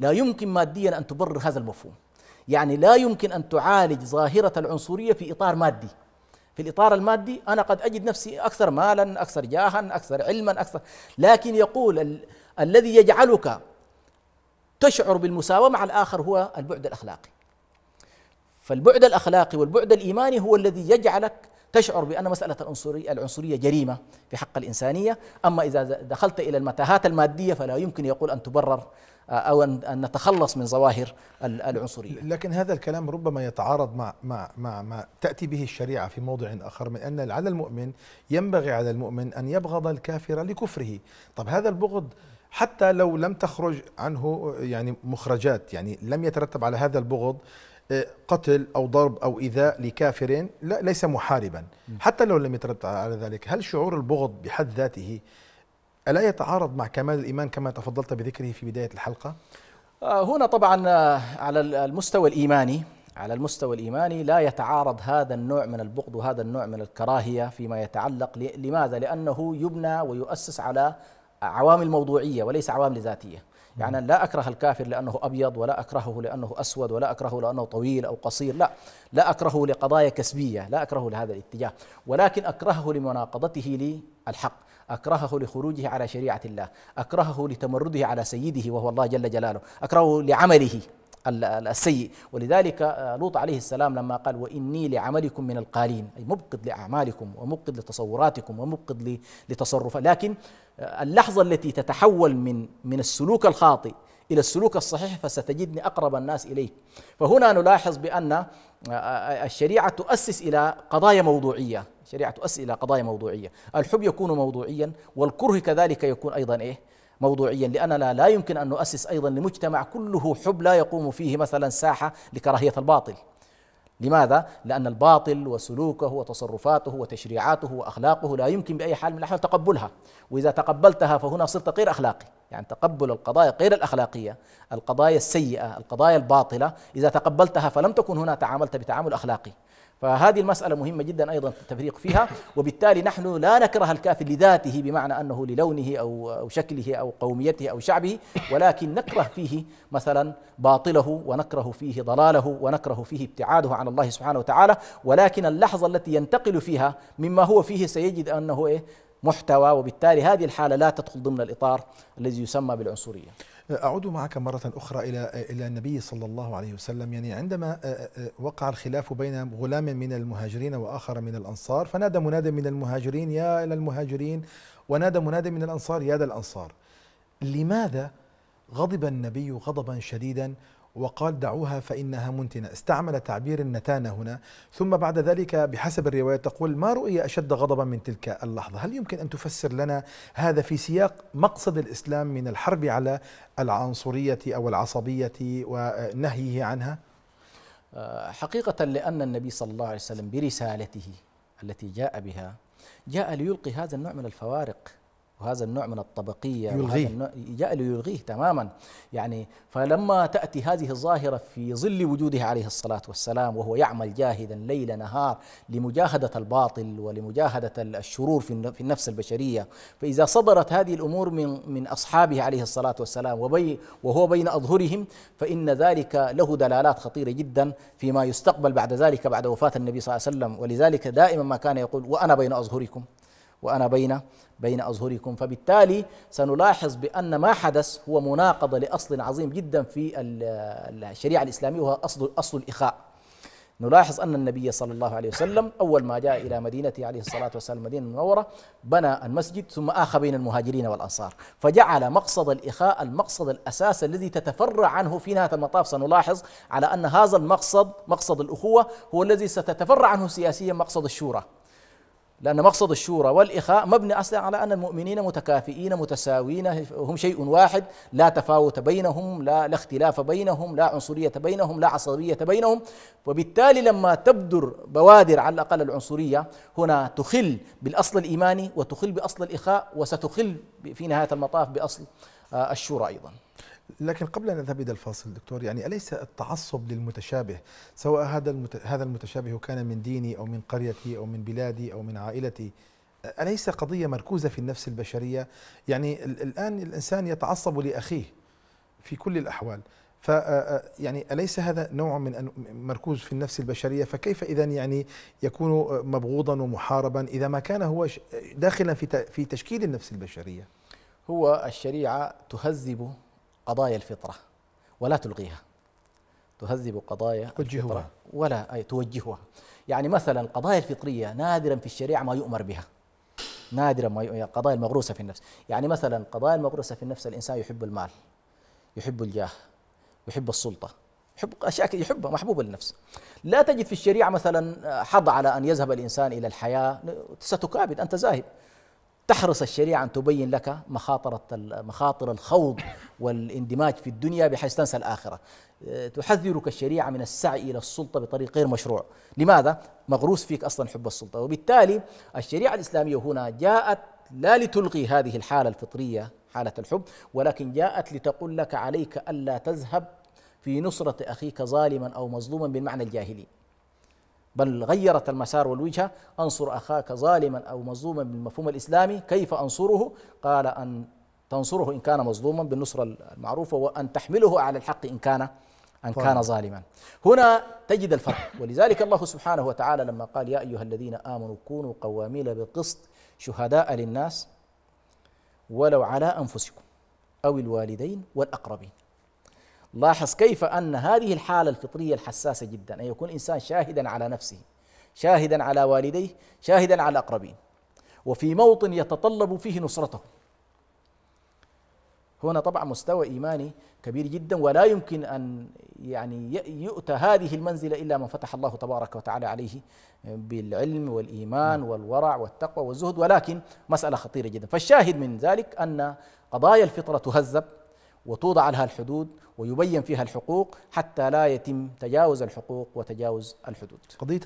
لا يمكن ماديا أن تبرر هذا المفهوم يعني لا يمكن أن تعالج ظاهرة العنصرية في إطار مادي في الإطار المادي أنا قد أجد نفسي أكثر مالا أكثر جاها أكثر علما أكثر لكن يقول ال- الذي يجعلك تشعر بالمساواة مع الآخر هو البعد الأخلاقي فالبعد الأخلاقي والبعد الإيماني هو الذي يجعلك تشعر بأن مسألة العنصرية العنصرية جريمة في حق الإنسانية أما إذا دخلت إلى المتاهات المادية فلا يمكن يقول أن تبرر آه، او ان نتخلص من ظواهر العنصريه. لكن هذا الكلام ربما يتعارض مع مع مع ما تاتي به الشريعه في موضع اخر من ان على المؤمن ينبغي على المؤمن ان يبغض الكافر لكفره، طب هذا البغض حتى لو لم تخرج عنه يعني مخرجات يعني لم يترتب على هذا البغض آه، قتل او ضرب او ايذاء لكافر لا ليس محاربا حتى لو لم يترتب على ذلك هل شعور البغض بحد ذاته ألا يتعارض مع كمال الإيمان كما تفضلت بذكره في بداية الحلقة؟ آه، هنا طبعا آه، على المستوى الإيماني على المستوى الإيماني لا يتعارض هذا النوع من البغض وهذا النوع من الكراهية فيما يتعلق لماذا؟ لأنه يبنى ويؤسس على عوامل موضوعية وليس عوامل ذاتية يعني لا أكره الكافر لأنه أبيض ولا أكرهه لأنه أسود ولا أكرهه لأنه طويل أو قصير لا لا أكرهه لقضايا كسبية لا أكرهه لهذا الاتجاه ولكن أكرهه لمناقضته للحق أكرهه لخروجه على شريعة الله أكرهه لتمرده على سيده وهو الله جل جلاله أكرهه لعمله السيء ولذلك آه، لوط عليه السلام لما قال وإني لعملكم من القالين أي مبقد لأعمالكم ومبقد لتصوراتكم ومبقد لتصرفات لكن آه، اللحظة التي تتحول من من السلوك الخاطئ إلى السلوك الصحيح فستجدني أقرب الناس إليك فهنا نلاحظ بأن آه، الشريعة تؤسس إلى قضايا موضوعية الشريعة أسئلة إلى قضايا موضوعية الحب يكون موضوعيا والكره كذلك يكون أيضا إيه موضوعيا لأننا لا يمكن أن نؤسس أيضا لمجتمع كله حب لا يقوم فيه مثلا ساحة لكراهية الباطل لماذا؟ لأن الباطل وسلوكه وتصرفاته وتشريعاته وأخلاقه لا يمكن بأي حال من الأحوال تقبلها وإذا تقبلتها فهنا صرت غير أخلاقي يعني تقبل القضايا غير الأخلاقية القضايا السيئة القضايا الباطلة إذا تقبلتها فلم تكن هنا تعاملت بتعامل أخلاقي فهذه المسألة مهمة جدا أيضا التفريق فيها وبالتالي نحن لا نكره الكافر لذاته بمعنى أنه للونه أو, أو شكله أو قوميته أو شعبه ولكن نكره فيه مثلا باطله ونكره فيه ضلاله ونكره فيه ابتعاده عن الله سبحانه وتعالى ولكن اللحظة التي ينتقل فيها مما هو فيه سيجد أنه إيه محتوى وبالتالي هذه الحالة لا تدخل ضمن الإطار الذي يسمى بالعنصرية أعود معك مرة أخرى إلى إلى النبي صلى الله عليه وسلم يعني عندما وقع الخلاف بين غلام من المهاجرين وآخر من الأنصار فنادى مناد من المهاجرين يا إلى المهاجرين ونادى مناد من الأنصار يا ذا الأنصار لماذا غضب النبي غضبا شديدا وقال دعوها فإنها منتنة استعمل تعبير النتانة هنا ثم بعد ذلك بحسب الرواية تقول ما رؤي أشد غضبا من تلك اللحظة هل يمكن أن تفسر لنا هذا في سياق مقصد الإسلام من الحرب على العنصرية أو العصبية ونهيه عنها آه، حقيقة لأن النبي صلى الله عليه وسلم برسالته التي جاء بها جاء ليلقي هذا النوع من الفوارق وهذا النوع من الطبقية يلغيه النوع يلغيه تماما يعني فلما تأتي هذه الظاهرة في ظل وجوده عليه الصلاة والسلام وهو يعمل جاهدا ليل نهار لمجاهدة الباطل ولمجاهدة الشرور في النفس البشرية فإذا صدرت هذه الأمور من من أصحابه عليه الصلاة والسلام وبي وهو بين أظهرهم فإن ذلك له دلالات خطيرة جدا فيما يستقبل بعد ذلك بعد وفاة النبي صلى الله عليه وسلم ولذلك دائما ما كان يقول وأنا بين أظهركم وأنا بين بين أظهركم فبالتالي سنلاحظ بأن ما حدث هو مناقضة لأصل عظيم جدا في الشريعة الإسلامية وهو أصل, أصل الإخاء نلاحظ أن النبي صلى الله عليه وسلم أول ما جاء إلى مدينته عليه الصلاة والسلام المدينة المنورة بنى المسجد ثم آخى بين المهاجرين والأنصار فجعل مقصد الإخاء المقصد الأساس الذي تتفرع عنه في نهاية المطاف سنلاحظ على أن هذا المقصد مقصد الأخوة هو الذي ستتفرع عنه سياسيا مقصد الشورى لأن مقصد الشورى والإخاء مبني أصلا على أن المؤمنين متكافئين متساوين هم شيء واحد لا تفاوت بينهم لا, لا اختلاف بينهم لا عنصرية بينهم لا عصبية بينهم وبالتالي لما تبدر بوادر على الأقل العنصرية هنا تخل بالأصل الإيماني وتخل بأصل الإخاء وستخل في نهاية المطاف بأصل آه، الشورى أيضا لكن قبل ان نذهب الى الفاصل دكتور يعني اليس التعصب للمتشابه سواء هذا المت... هذا المتشابه كان من ديني او من قريتي او من بلادي او من عائلتي اليس قضيه مركوزه في النفس البشريه يعني الان الانسان يتعصب لاخيه في كل الاحوال ف يعني اليس هذا نوع من مركوز في النفس البشريه فكيف اذا يعني يكون مبغوضا ومحاربا اذا ما كان هو داخلا في في تشكيل النفس البشريه هو الشريعه تهذب قضايا الفطرة ولا تلغيها تهذب قضايا توجهها الفطرة ولا أي توجهها يعني مثلا القضايا الفطرية نادرا في الشريعة ما يؤمر بها نادرا ما يؤمر القضايا يعني المغروسة في النفس يعني مثلا القضايا المغروسة في النفس الإنسان يحب المال يحب الجاه يحب السلطة يحب أشياء يحبها محبوبة للنفس لا تجد في الشريعة مثلا حظ على أن يذهب الإنسان إلى الحياة ستكابد أنت زاهد تحرص الشريعة أن تبين لك مخاطر مخاطر الخوض والاندماج في الدنيا بحيث تنسى الآخرة أه، تحذرك الشريعة من السعي إلى السلطة بطريق غير مشروع لماذا؟ مغروس فيك أصلا حب السلطة وبالتالي الشريعة الإسلامية هنا جاءت لا لتلغي هذه الحالة الفطرية حالة الحب ولكن جاءت لتقول لك عليك ألا تذهب في نصرة أخيك ظالما أو مظلوما بالمعنى الجاهلي بل غيرت المسار والوجهة أنصر أخاك ظالما أو مظلوما بالمفهوم الإسلامي كيف أنصره قال أن تنصره إن كان مظلوما بالنصرة المعروفة وأن تحمله على الحق إن كان أن كان ظالما هنا تجد الفرق ولذلك الله سبحانه وتعالى لما قال يا أيها الذين آمنوا كونوا قوامين بالقسط شهداء للناس ولو على أنفسكم أو الوالدين والأقربين لاحظ كيف أن هذه الحالة الفطرية الحساسة جدا أن يكون الإنسان شاهدا على نفسه شاهدا على والديه شاهدا على الأقربين وفي موطن يتطلب فيه نصرته هنا طبعا مستوى إيماني كبير جدا ولا يمكن أن يعني يؤتى هذه المنزلة إلا من فتح الله تبارك وتعالى عليه بالعلم والإيمان نعم. والورع والتقوى والزهد ولكن مسألة خطيرة جدا فالشاهد من ذلك أن قضايا الفطرة تهذب وتوضع لها الحدود ويبين فيها الحقوق حتى لا يتم تجاوز الحقوق وتجاوز الحدود. قضيه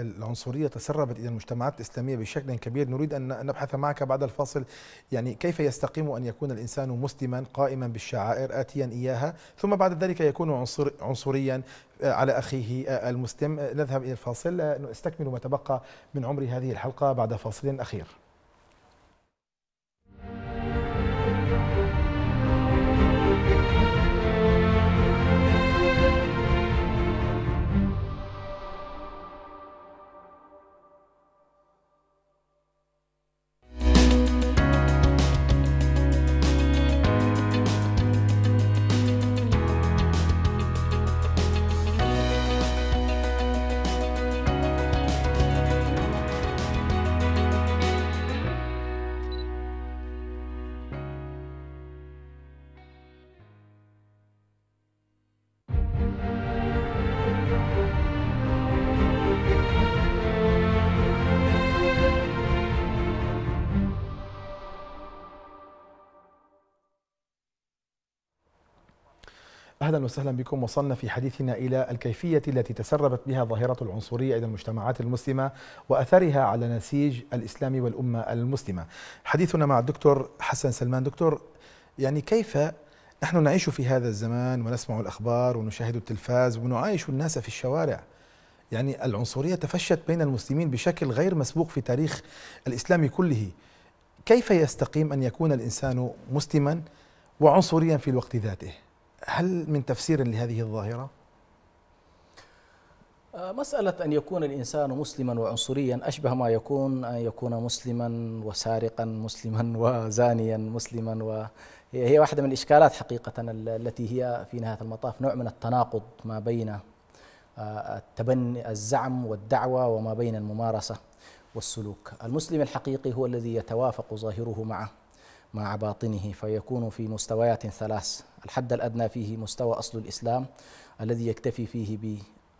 العنصريه تسربت الى المجتمعات الاسلاميه بشكل كبير، نريد ان نبحث معك بعد الفاصل يعني كيف يستقيم ان يكون الانسان مسلما قائما بالشعائر اتيا اياها، ثم بعد ذلك يكون عنصر عنصريا آه، على اخيه آه، المسلم، آه، نذهب الى الفاصل نستكمل ما تبقى من عمر هذه الحلقه بعد فاصل اخير. أهلا وسهلا بكم وصلنا في حديثنا إلى الكيفية التي تسربت بها ظاهرة العنصرية إلى المجتمعات المسلمة وأثرها على نسيج الإسلام والأمة المسلمة حديثنا مع الدكتور حسن سلمان دكتور يعني كيف نحن نعيش في هذا الزمان ونسمع الأخبار ونشاهد التلفاز ونعايش الناس في الشوارع يعني العنصرية تفشت بين المسلمين بشكل غير مسبوق في تاريخ الإسلام كله كيف يستقيم أن يكون الإنسان مسلما وعنصريا في الوقت ذاته هل من تفسير لهذه الظاهرة؟ آه، مسألة أن يكون الإنسان مسلما وعنصريا أشبه ما يكون أن يكون مسلما وسارقا مسلما وزانيا مسلما و هي واحدة من الإشكالات حقيقة التي هي في نهاية المطاف نوع من التناقض ما بين آه، التبني الزعم والدعوة وما بين الممارسة والسلوك المسلم الحقيقي هو الذي يتوافق ظاهره معه مع باطنه فيكون في مستويات ثلاث الحد الأدنى فيه مستوى أصل الإسلام الذي يكتفي فيه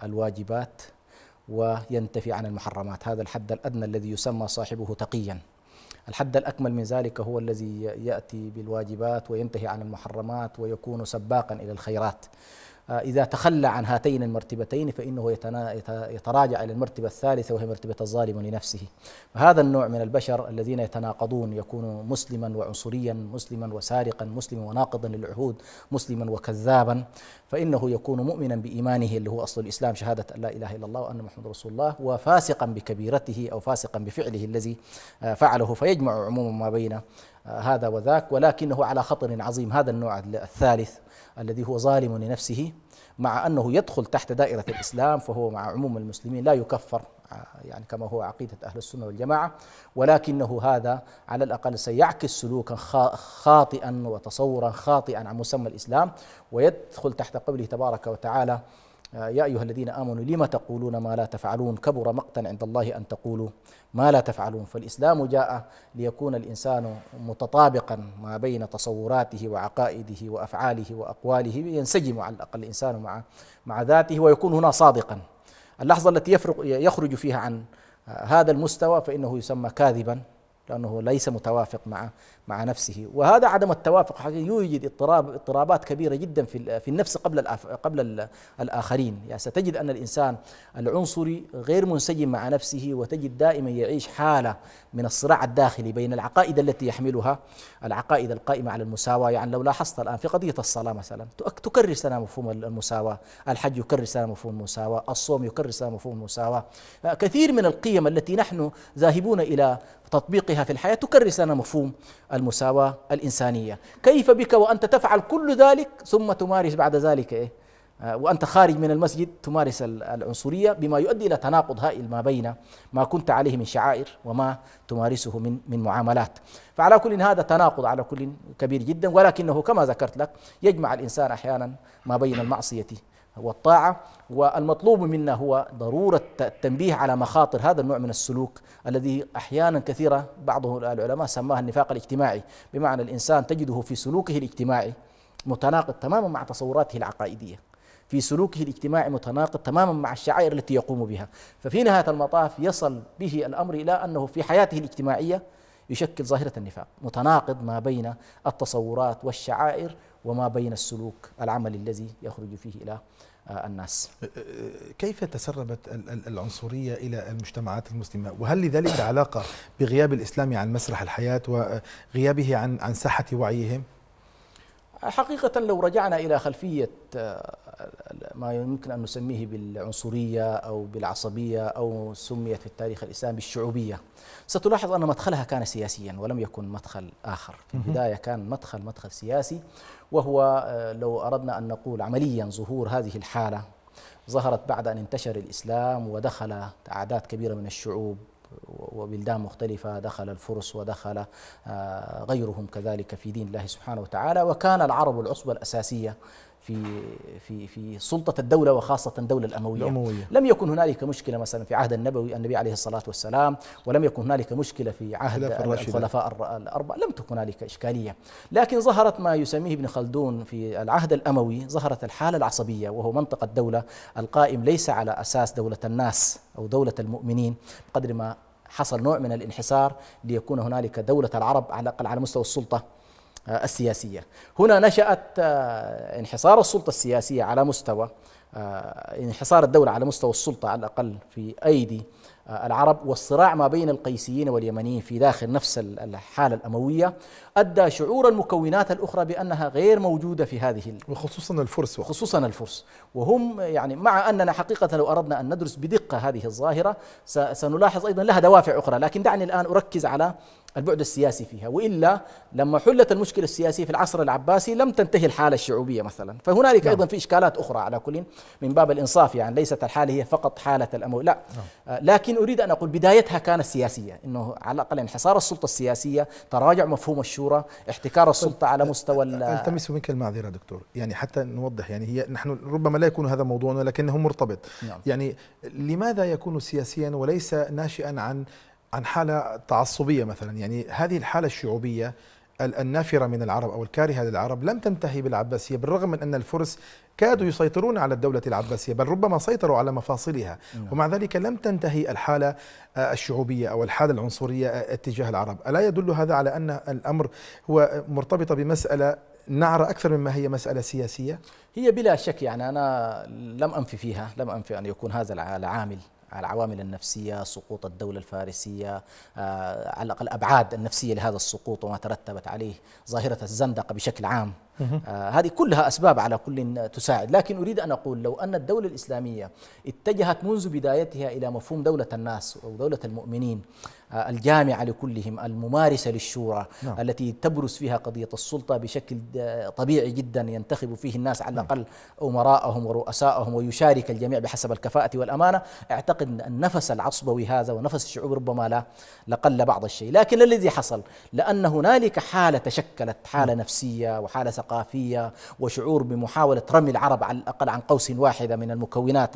بالواجبات وينتفي عن المحرمات هذا الحد الأدنى الذي يسمى صاحبه تقيا الحد الأكمل من ذلك هو الذي يأتي بالواجبات وينتهي عن المحرمات ويكون سباقا إلى الخيرات آه، إذا تخلى عن هاتين المرتبتين فإنه يتراجع إلى المرتبة الثالثة وهي مرتبة الظالم لنفسه وهذا النوع من البشر الذين يتناقضون يكون مسلما وعنصريا مسلما وسارقا مسلما وناقضا للعهود مسلما وكذابا فإنه يكون مؤمنا بإيمانه اللي هو أصل الإسلام شهادة أن لا إله إلا الله وأن محمد رسول الله وفاسقا بكبيرته أو فاسقا بفعله الذي آه، فعله فيجمع عموما ما بين هذا وذاك ولكنه على خطر عظيم هذا النوع الثالث الذي هو ظالم لنفسه مع أنه يدخل تحت دائرة الإسلام فهو مع عموم المسلمين لا يكفر آه، يعني كما هو عقيدة أهل السنة والجماعة ولكنه هذا على الأقل سيعكس سلوكا خاطئا وتصورا خاطئا عن مسمى الإسلام ويدخل تحت قوله تبارك وتعالى آه، يا أيها الذين آمنوا لم تقولون ما لا تفعلون كبر مقتا عند الله أن تقولوا ما لا تفعلون فالإسلام جاء ليكون الإنسان متطابقا ما بين تصوراته وعقائده وأفعاله وأقواله ينسجم على الأقل الإنسان مع مع ذاته ويكون هنا صادقا اللحظة التي يفرق يخرج فيها عن آه، هذا المستوى فإنه يسمى كاذبا لأنه ليس متوافق مع مع نفسه وهذا عدم التوافق حقيقة يوجد اضطراب اضطرابات كبيره جدا في في النفس قبل قبل الاخرين يعني ستجد ان الانسان العنصري غير منسجم مع نفسه وتجد دائما يعيش حاله من الصراع الداخلي بين العقائد التي يحملها العقائد القائمه على المساواه يعني لو لاحظت الان في قضيه الصلاه مثلا تكرس لنا مفهوم المساواه الحج يكرس لنا مفهوم المساواه الصوم يكرس لنا مفهوم المساواه آه، كثير من القيم التي نحن ذاهبون الى تطبيقها في الحياه تكرس لنا مفهوم المساواة الإنسانية كيف بك وأنت تفعل كل ذلك ثم تمارس بعد ذلك إيه؟ آه، وأنت خارج من المسجد تمارس العنصرية بما يؤدي إلى تناقض هائل ما بين ما كنت عليه من شعائر وما تمارسه من من معاملات فعلى كل هذا تناقض على كل كبير جدا ولكنه كما ذكرت لك يجمع الإنسان أحيانا ما بين المعصية والطاعة والمطلوب منا هو ضرورة التنبيه على مخاطر هذا النوع من السلوك الذي أحيانا كثيرة بعض العلماء سماه النفاق الاجتماعي بمعنى الإنسان تجده في سلوكه الاجتماعي متناقض تماما مع تصوراته العقائدية في سلوكه الاجتماعي متناقض تماما مع الشعائر التي يقوم بها ففي نهاية المطاف يصل به الأمر إلى أنه في حياته الاجتماعية يشكل ظاهرة النفاق متناقض ما بين التصورات والشعائر وما بين السلوك العمل الذي يخرج فيه إلى آه، الناس أه، أه، كيف تسربت العنصرية إلى المجتمعات المسلمة وهل لذلك علاقة بغياب الإسلام عن مسرح الحياة وغيابه عن, عن ساحة وعيهم؟ حقيقة لو رجعنا إلى خلفية آه، ما يمكن أن نسميه بالعنصرية أو بالعصبية أو سميت في التاريخ الإسلامي بالشعوبية ستلاحظ أن مدخلها كان سياسيا ولم يكن مدخل آخر في البداية كان مدخل مدخل سياسي وهو آه، لو أردنا أن نقول عمليا ظهور هذه الحالة ظهرت بعد أن انتشر الإسلام ودخل أعداد كبيرة من الشعوب وبلدان مختلفة دخل الفرس ودخل آه، غيرهم كذلك في دين الله سبحانه وتعالى وكان العرب العصبة الأساسية في في في سلطة الدولة وخاصة الدولة الأموية. الأموية لم يكن هنالك مشكلة مثلا في عهد النبوي النبي عليه الصلاة والسلام ولم يكن هنالك مشكلة في عهد الخلفاء الأربعة لم تكن هنالك إشكالية لكن ظهرت ما يسميه ابن خلدون في العهد الأموي ظهرت الحالة العصبية وهو منطق الدولة القائم ليس على أساس دولة الناس أو دولة المؤمنين بقدر ما حصل نوع من الانحسار ليكون هنالك دولة العرب على الأقل على مستوى السلطة آه، السياسية هنا نشأت آه، انحصار السلطة السياسية على مستوى آه، انحصار الدولة على مستوى السلطة على الأقل في أيدي العرب والصراع ما بين القيسيين واليمنيين في داخل نفس الحالة الأموية أدى شعور المكونات الأخرى بأنها غير موجودة في هذه وخصوصا الفرس وخصوصا الفرس وهم يعني مع أننا حقيقة لو أردنا أن ندرس بدقة هذه الظاهرة سنلاحظ أيضا لها دوافع أخرى لكن دعني الآن أركز على البعد السياسي فيها والا لما حلت المشكله السياسيه في العصر العباسي لم تنتهي الحاله الشعوبيه مثلا فهنالك نعم. ايضا في اشكالات اخرى على كل من باب الانصاف يعني ليست الحاله هي فقط حاله الاموي لا نعم. آه، لكن اريد ان اقول بدايتها كانت سياسيه انه على الاقل انحصار السلطه السياسيه تراجع مفهوم الشورى احتكار السلطه طيب، على مستوى التمس منك المعذره دكتور يعني حتى نوضح يعني هي نحن ربما لا يكون هذا موضوعنا لكنه مرتبط نعم. يعني لماذا يكون سياسيا وليس ناشئا عن عن حالة تعصبية مثلا يعني هذه الحالة الشعوبية النافرة من العرب أو الكارهة للعرب لم تنتهي بالعباسية بالرغم من أن الفرس كادوا يسيطرون على الدولة العباسية بل ربما سيطروا على مفاصلها نعم. ومع ذلك لم تنتهي الحالة آه، الشعوبية أو الحالة العنصرية آه، اتجاه العرب ألا يدل هذا على أن الأمر هو مرتبطة بمسألة نعرة أكثر مما هي مسألة سياسية؟ هي بلا شك يعني أنا لم أنفي فيها لم أنفي أن يكون هذا العامل العوامل النفسية سقوط الدولة الفارسية آه، على الأقل أبعاد النفسية لهذا السقوط وما ترتبت عليه ظاهرة الزندقة بشكل عام آه، هذه كلها أسباب على كل تساعد لكن أريد أن أقول لو أن الدولة الإسلامية اتجهت منذ بدايتها إلى مفهوم دولة الناس أو دولة المؤمنين آه، الجامعة لكلهم الممارسة للشورى نعم. التي تبرز فيها قضية السلطة بشكل طبيعي جدا ينتخب فيه الناس على الأقل أمراءهم ورؤساءهم ويشارك الجميع بحسب الكفاءة والأمانة أعتقد أن النفس العصبوي هذا ونفس الشعوب ربما لا لقل بعض الشيء لكن الذي حصل لأن هنالك حالة تشكلت حالة نعم. نفسية وحالة ثقافية وشعور بمحاولة رمي العرب على الأقل عن قوس واحدة من المكونات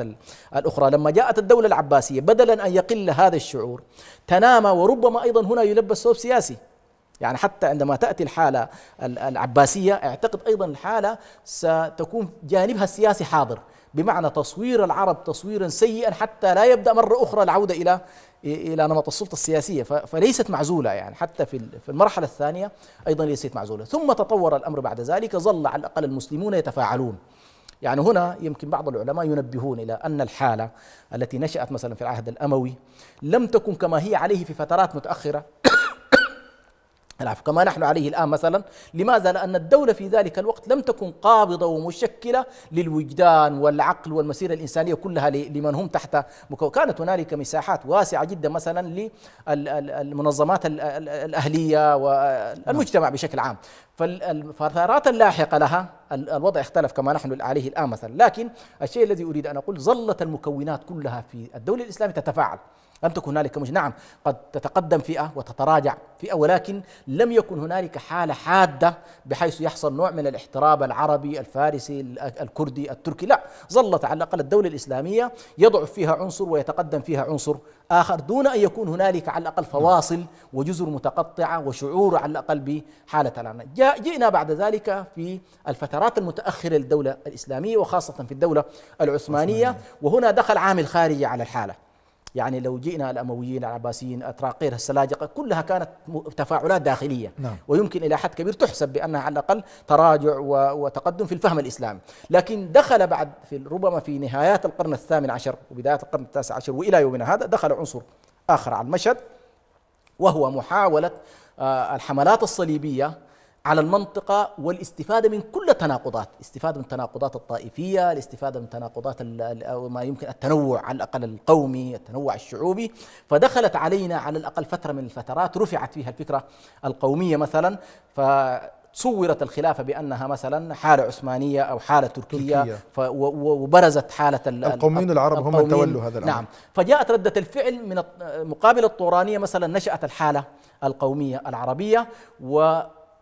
الأخرى لما جاءت الدولة العباسية بدلا أن يقل هذا الشعور تنامى وربما أيضا هنا يلبس ثوب سياسي يعني حتى عندما تأتي الحالة العباسية اعتقد أيضا الحالة ستكون جانبها السياسي حاضر بمعنى تصوير العرب تصويرا سيئا حتى لا يبدأ مرة أخرى العودة إلى الى نمط السلطه السياسيه فليست معزوله يعني حتى في في المرحله الثانيه ايضا ليست معزوله ثم تطور الامر بعد ذلك ظل على الاقل المسلمون يتفاعلون يعني هنا يمكن بعض العلماء ينبهون الى ان الحاله التي نشات مثلا في العهد الاموي لم تكن كما هي عليه في فترات متاخره العفو كما نحن عليه الآن مثلا لماذا؟ لأن الدولة في ذلك الوقت لم تكن قابضة ومشكلة للوجدان والعقل والمسيرة الإنسانية كلها لمن هم تحت مكو كانت هنالك مساحات واسعة جدا مثلا للمنظمات الأهلية والمجتمع بشكل عام فالفترات اللاحقة لها الوضع اختلف كما نحن عليه الآن مثلا لكن الشيء الذي أريد أن أقول ظلت المكونات كلها في الدولة الإسلامية تتفاعل لم تكن هنالك مش نعم قد تتقدم فئة وتتراجع فئة ولكن لم يكن هنالك حالة حادة بحيث يحصل نوع من الاحتراب العربي الفارسي الكردي التركي لا ظلت على الأقل الدولة الإسلامية يضعف فيها عنصر ويتقدم فيها عنصر آخر دون أن يكون هنالك على الأقل فواصل وجزر متقطعة وشعور على الأقل بحالة العناء جئنا بعد ذلك في الفترات المتأخرة للدولة الإسلامية وخاصة في الدولة العثمانية وهنا دخل عامل خارجي على الحالة يعني لو جئنا الامويين العباسيين اتراقير السلاجقه كلها كانت تفاعلات داخليه نعم. ويمكن الى حد كبير تحسب بانها على الاقل تراجع وتقدم في الفهم الاسلامي لكن دخل بعد في ربما في نهايات القرن الثامن عشر وبدايه القرن التاسع عشر والى يومنا هذا دخل عنصر اخر على المشهد وهو محاوله آه، الحملات الصليبيه على المنطقة والاستفادة من كل التناقضات الاستفادة من التناقضات الطائفية الاستفادة من تناقضات ما يمكن التنوع على الأقل القومي التنوع الشعوبي فدخلت علينا على الأقل فترة من الفترات رفعت فيها الفكرة القومية مثلا ف صورت الخلافة بأنها مثلا حالة عثمانية أو حالة تركية, تركية. وبرزت حالة القوميين العرب هم تولوا هذا الأمر نعم فجاءت ردة الفعل من مقابل الطورانية مثلا نشأت الحالة القومية العربية و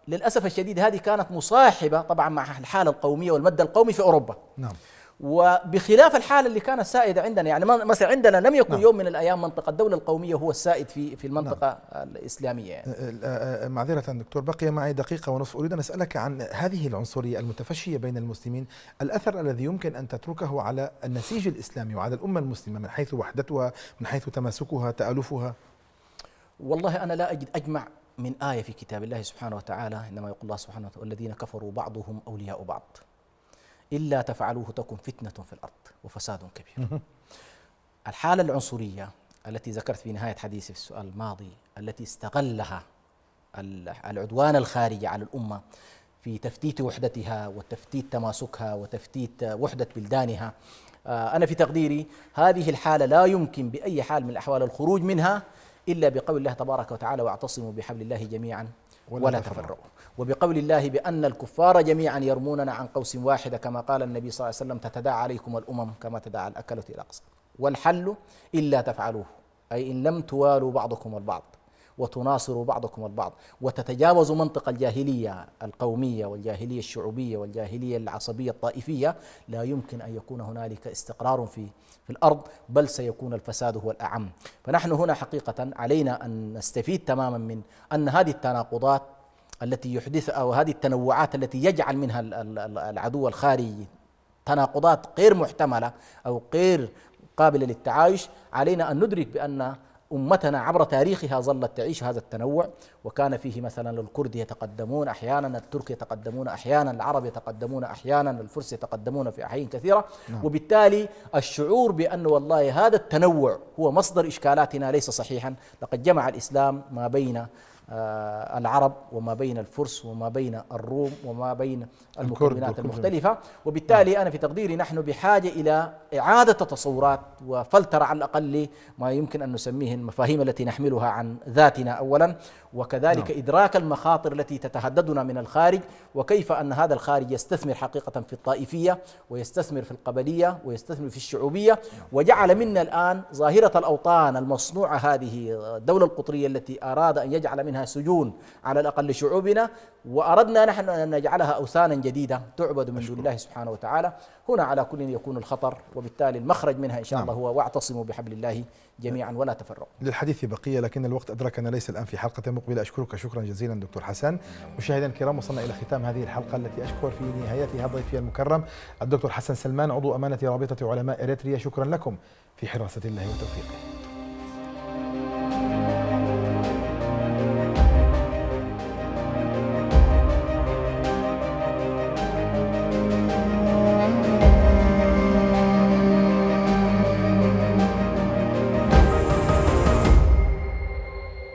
للأسف الشديد هذه كانت مصاحبة طبعا مع الحالة القومية والمد القومي في أوروبا نعم وبخلاف الحالة اللي كانت سائدة عندنا يعني مثلا عندنا لم يكن نعم. يوم من الأيام منطقة الدولة القومية هو السائد في في المنطقة نعم. الإسلامية يعني. معذرة دكتور بقي معي دقيقة ونصف أريد أن أسألك عن هذه العنصرية المتفشية بين المسلمين الأثر الذي يمكن أن تتركه على النسيج الإسلامي وعلى الأمة المسلمة من حيث وحدتها من حيث تماسكها تألفها والله أنا لا أجد أجمع من آية في كتاب الله سبحانه وتعالى إنما يقول الله سبحانه وتعالى والذين كفروا بعضهم أولياء بعض إلا تفعلوه تكن فتنة في الأرض وفساد كبير الحالة العنصرية التي ذكرت في نهاية حديثي في السؤال الماضي التي استغلها العدوان الخارجي على الأمة في تفتيت وحدتها وتفتيت تماسكها وتفتيت وحدة بلدانها آه، أنا في تقديري هذه الحالة لا يمكن بأي حال من الأحوال الخروج منها إلا بقول الله تبارك وتعالى واعتصموا بحبل الله جميعا ولا, ولا تفرقوا وبقول الله بأن الكفار جميعا يرموننا عن قوس واحدة كما قال النبي صلى الله عليه وسلم تتداعى عليكم الأمم كما تداعى الأكلة إلى الأقصى والحل إلا تفعلوه أي إن لم توالوا بعضكم البعض وتناصروا بعضكم البعض وتتجاوزوا منطق الجاهلية القومية والجاهلية الشعوبية والجاهلية العصبية الطائفية لا يمكن أن يكون هنالك استقرار في في الأرض بل سيكون الفساد هو الأعم فنحن هنا حقيقة علينا أن نستفيد تماما من أن هذه التناقضات التي يحدث أو هذه التنوعات التي يجعل منها العدو الخارجي تناقضات غير محتملة أو غير قابلة للتعايش علينا أن ندرك بأن أمتنا عبر تاريخها ظلت تعيش هذا التنوع وكان فيه مثلا الكرد يتقدمون أحيانا الترك يتقدمون أحيانا العرب يتقدمون أحيانا الفرس يتقدمون في أحيان كثيرة نعم. وبالتالي الشعور بأن والله هذا التنوع هو مصدر إشكالاتنا ليس صحيحا لقد جمع الإسلام ما بين آه، العرب وما بين الفرس وما بين الروم وما بين المكونات المختلفة وبالتالي أنا في تقديري نحن بحاجة إلى إعادة تصورات وفلترة على الأقل ما يمكن أن نسميه المفاهيم التي نحملها عن ذاتنا أولا وكذلك نعم. إدراك المخاطر التي تتهددنا من الخارج وكيف أن هذا الخارج يستثمر حقيقة في الطائفية ويستثمر في القبلية ويستثمر في الشعوبية نعم. وجعل منا الآن ظاهرة الأوطان المصنوعة هذه الدولة القطرية التي أراد أن يجعل منها سجون على الأقل شعوبنا وأردنا نحن أن نجعلها أوثانا جديدة تعبد من دون الله سبحانه وتعالى هنا على كل يكون الخطر وبالتالي المخرج منها إن شاء نعم. الله هو واعتصموا بحبل الله جميعا ولا تفرقوا للحديث بقية لكن الوقت أدركنا ليس الآن في حلقة مقبلة أشكرك شكرا جزيلا دكتور حسن مشاهدينا الكرام وصلنا إلى ختام هذه الحلقة التي أشكر في نهايتها ضيفي المكرم الدكتور حسن سلمان عضو أمانة رابطة علماء إريتريا شكرا لكم في حراسة الله وتوفيقه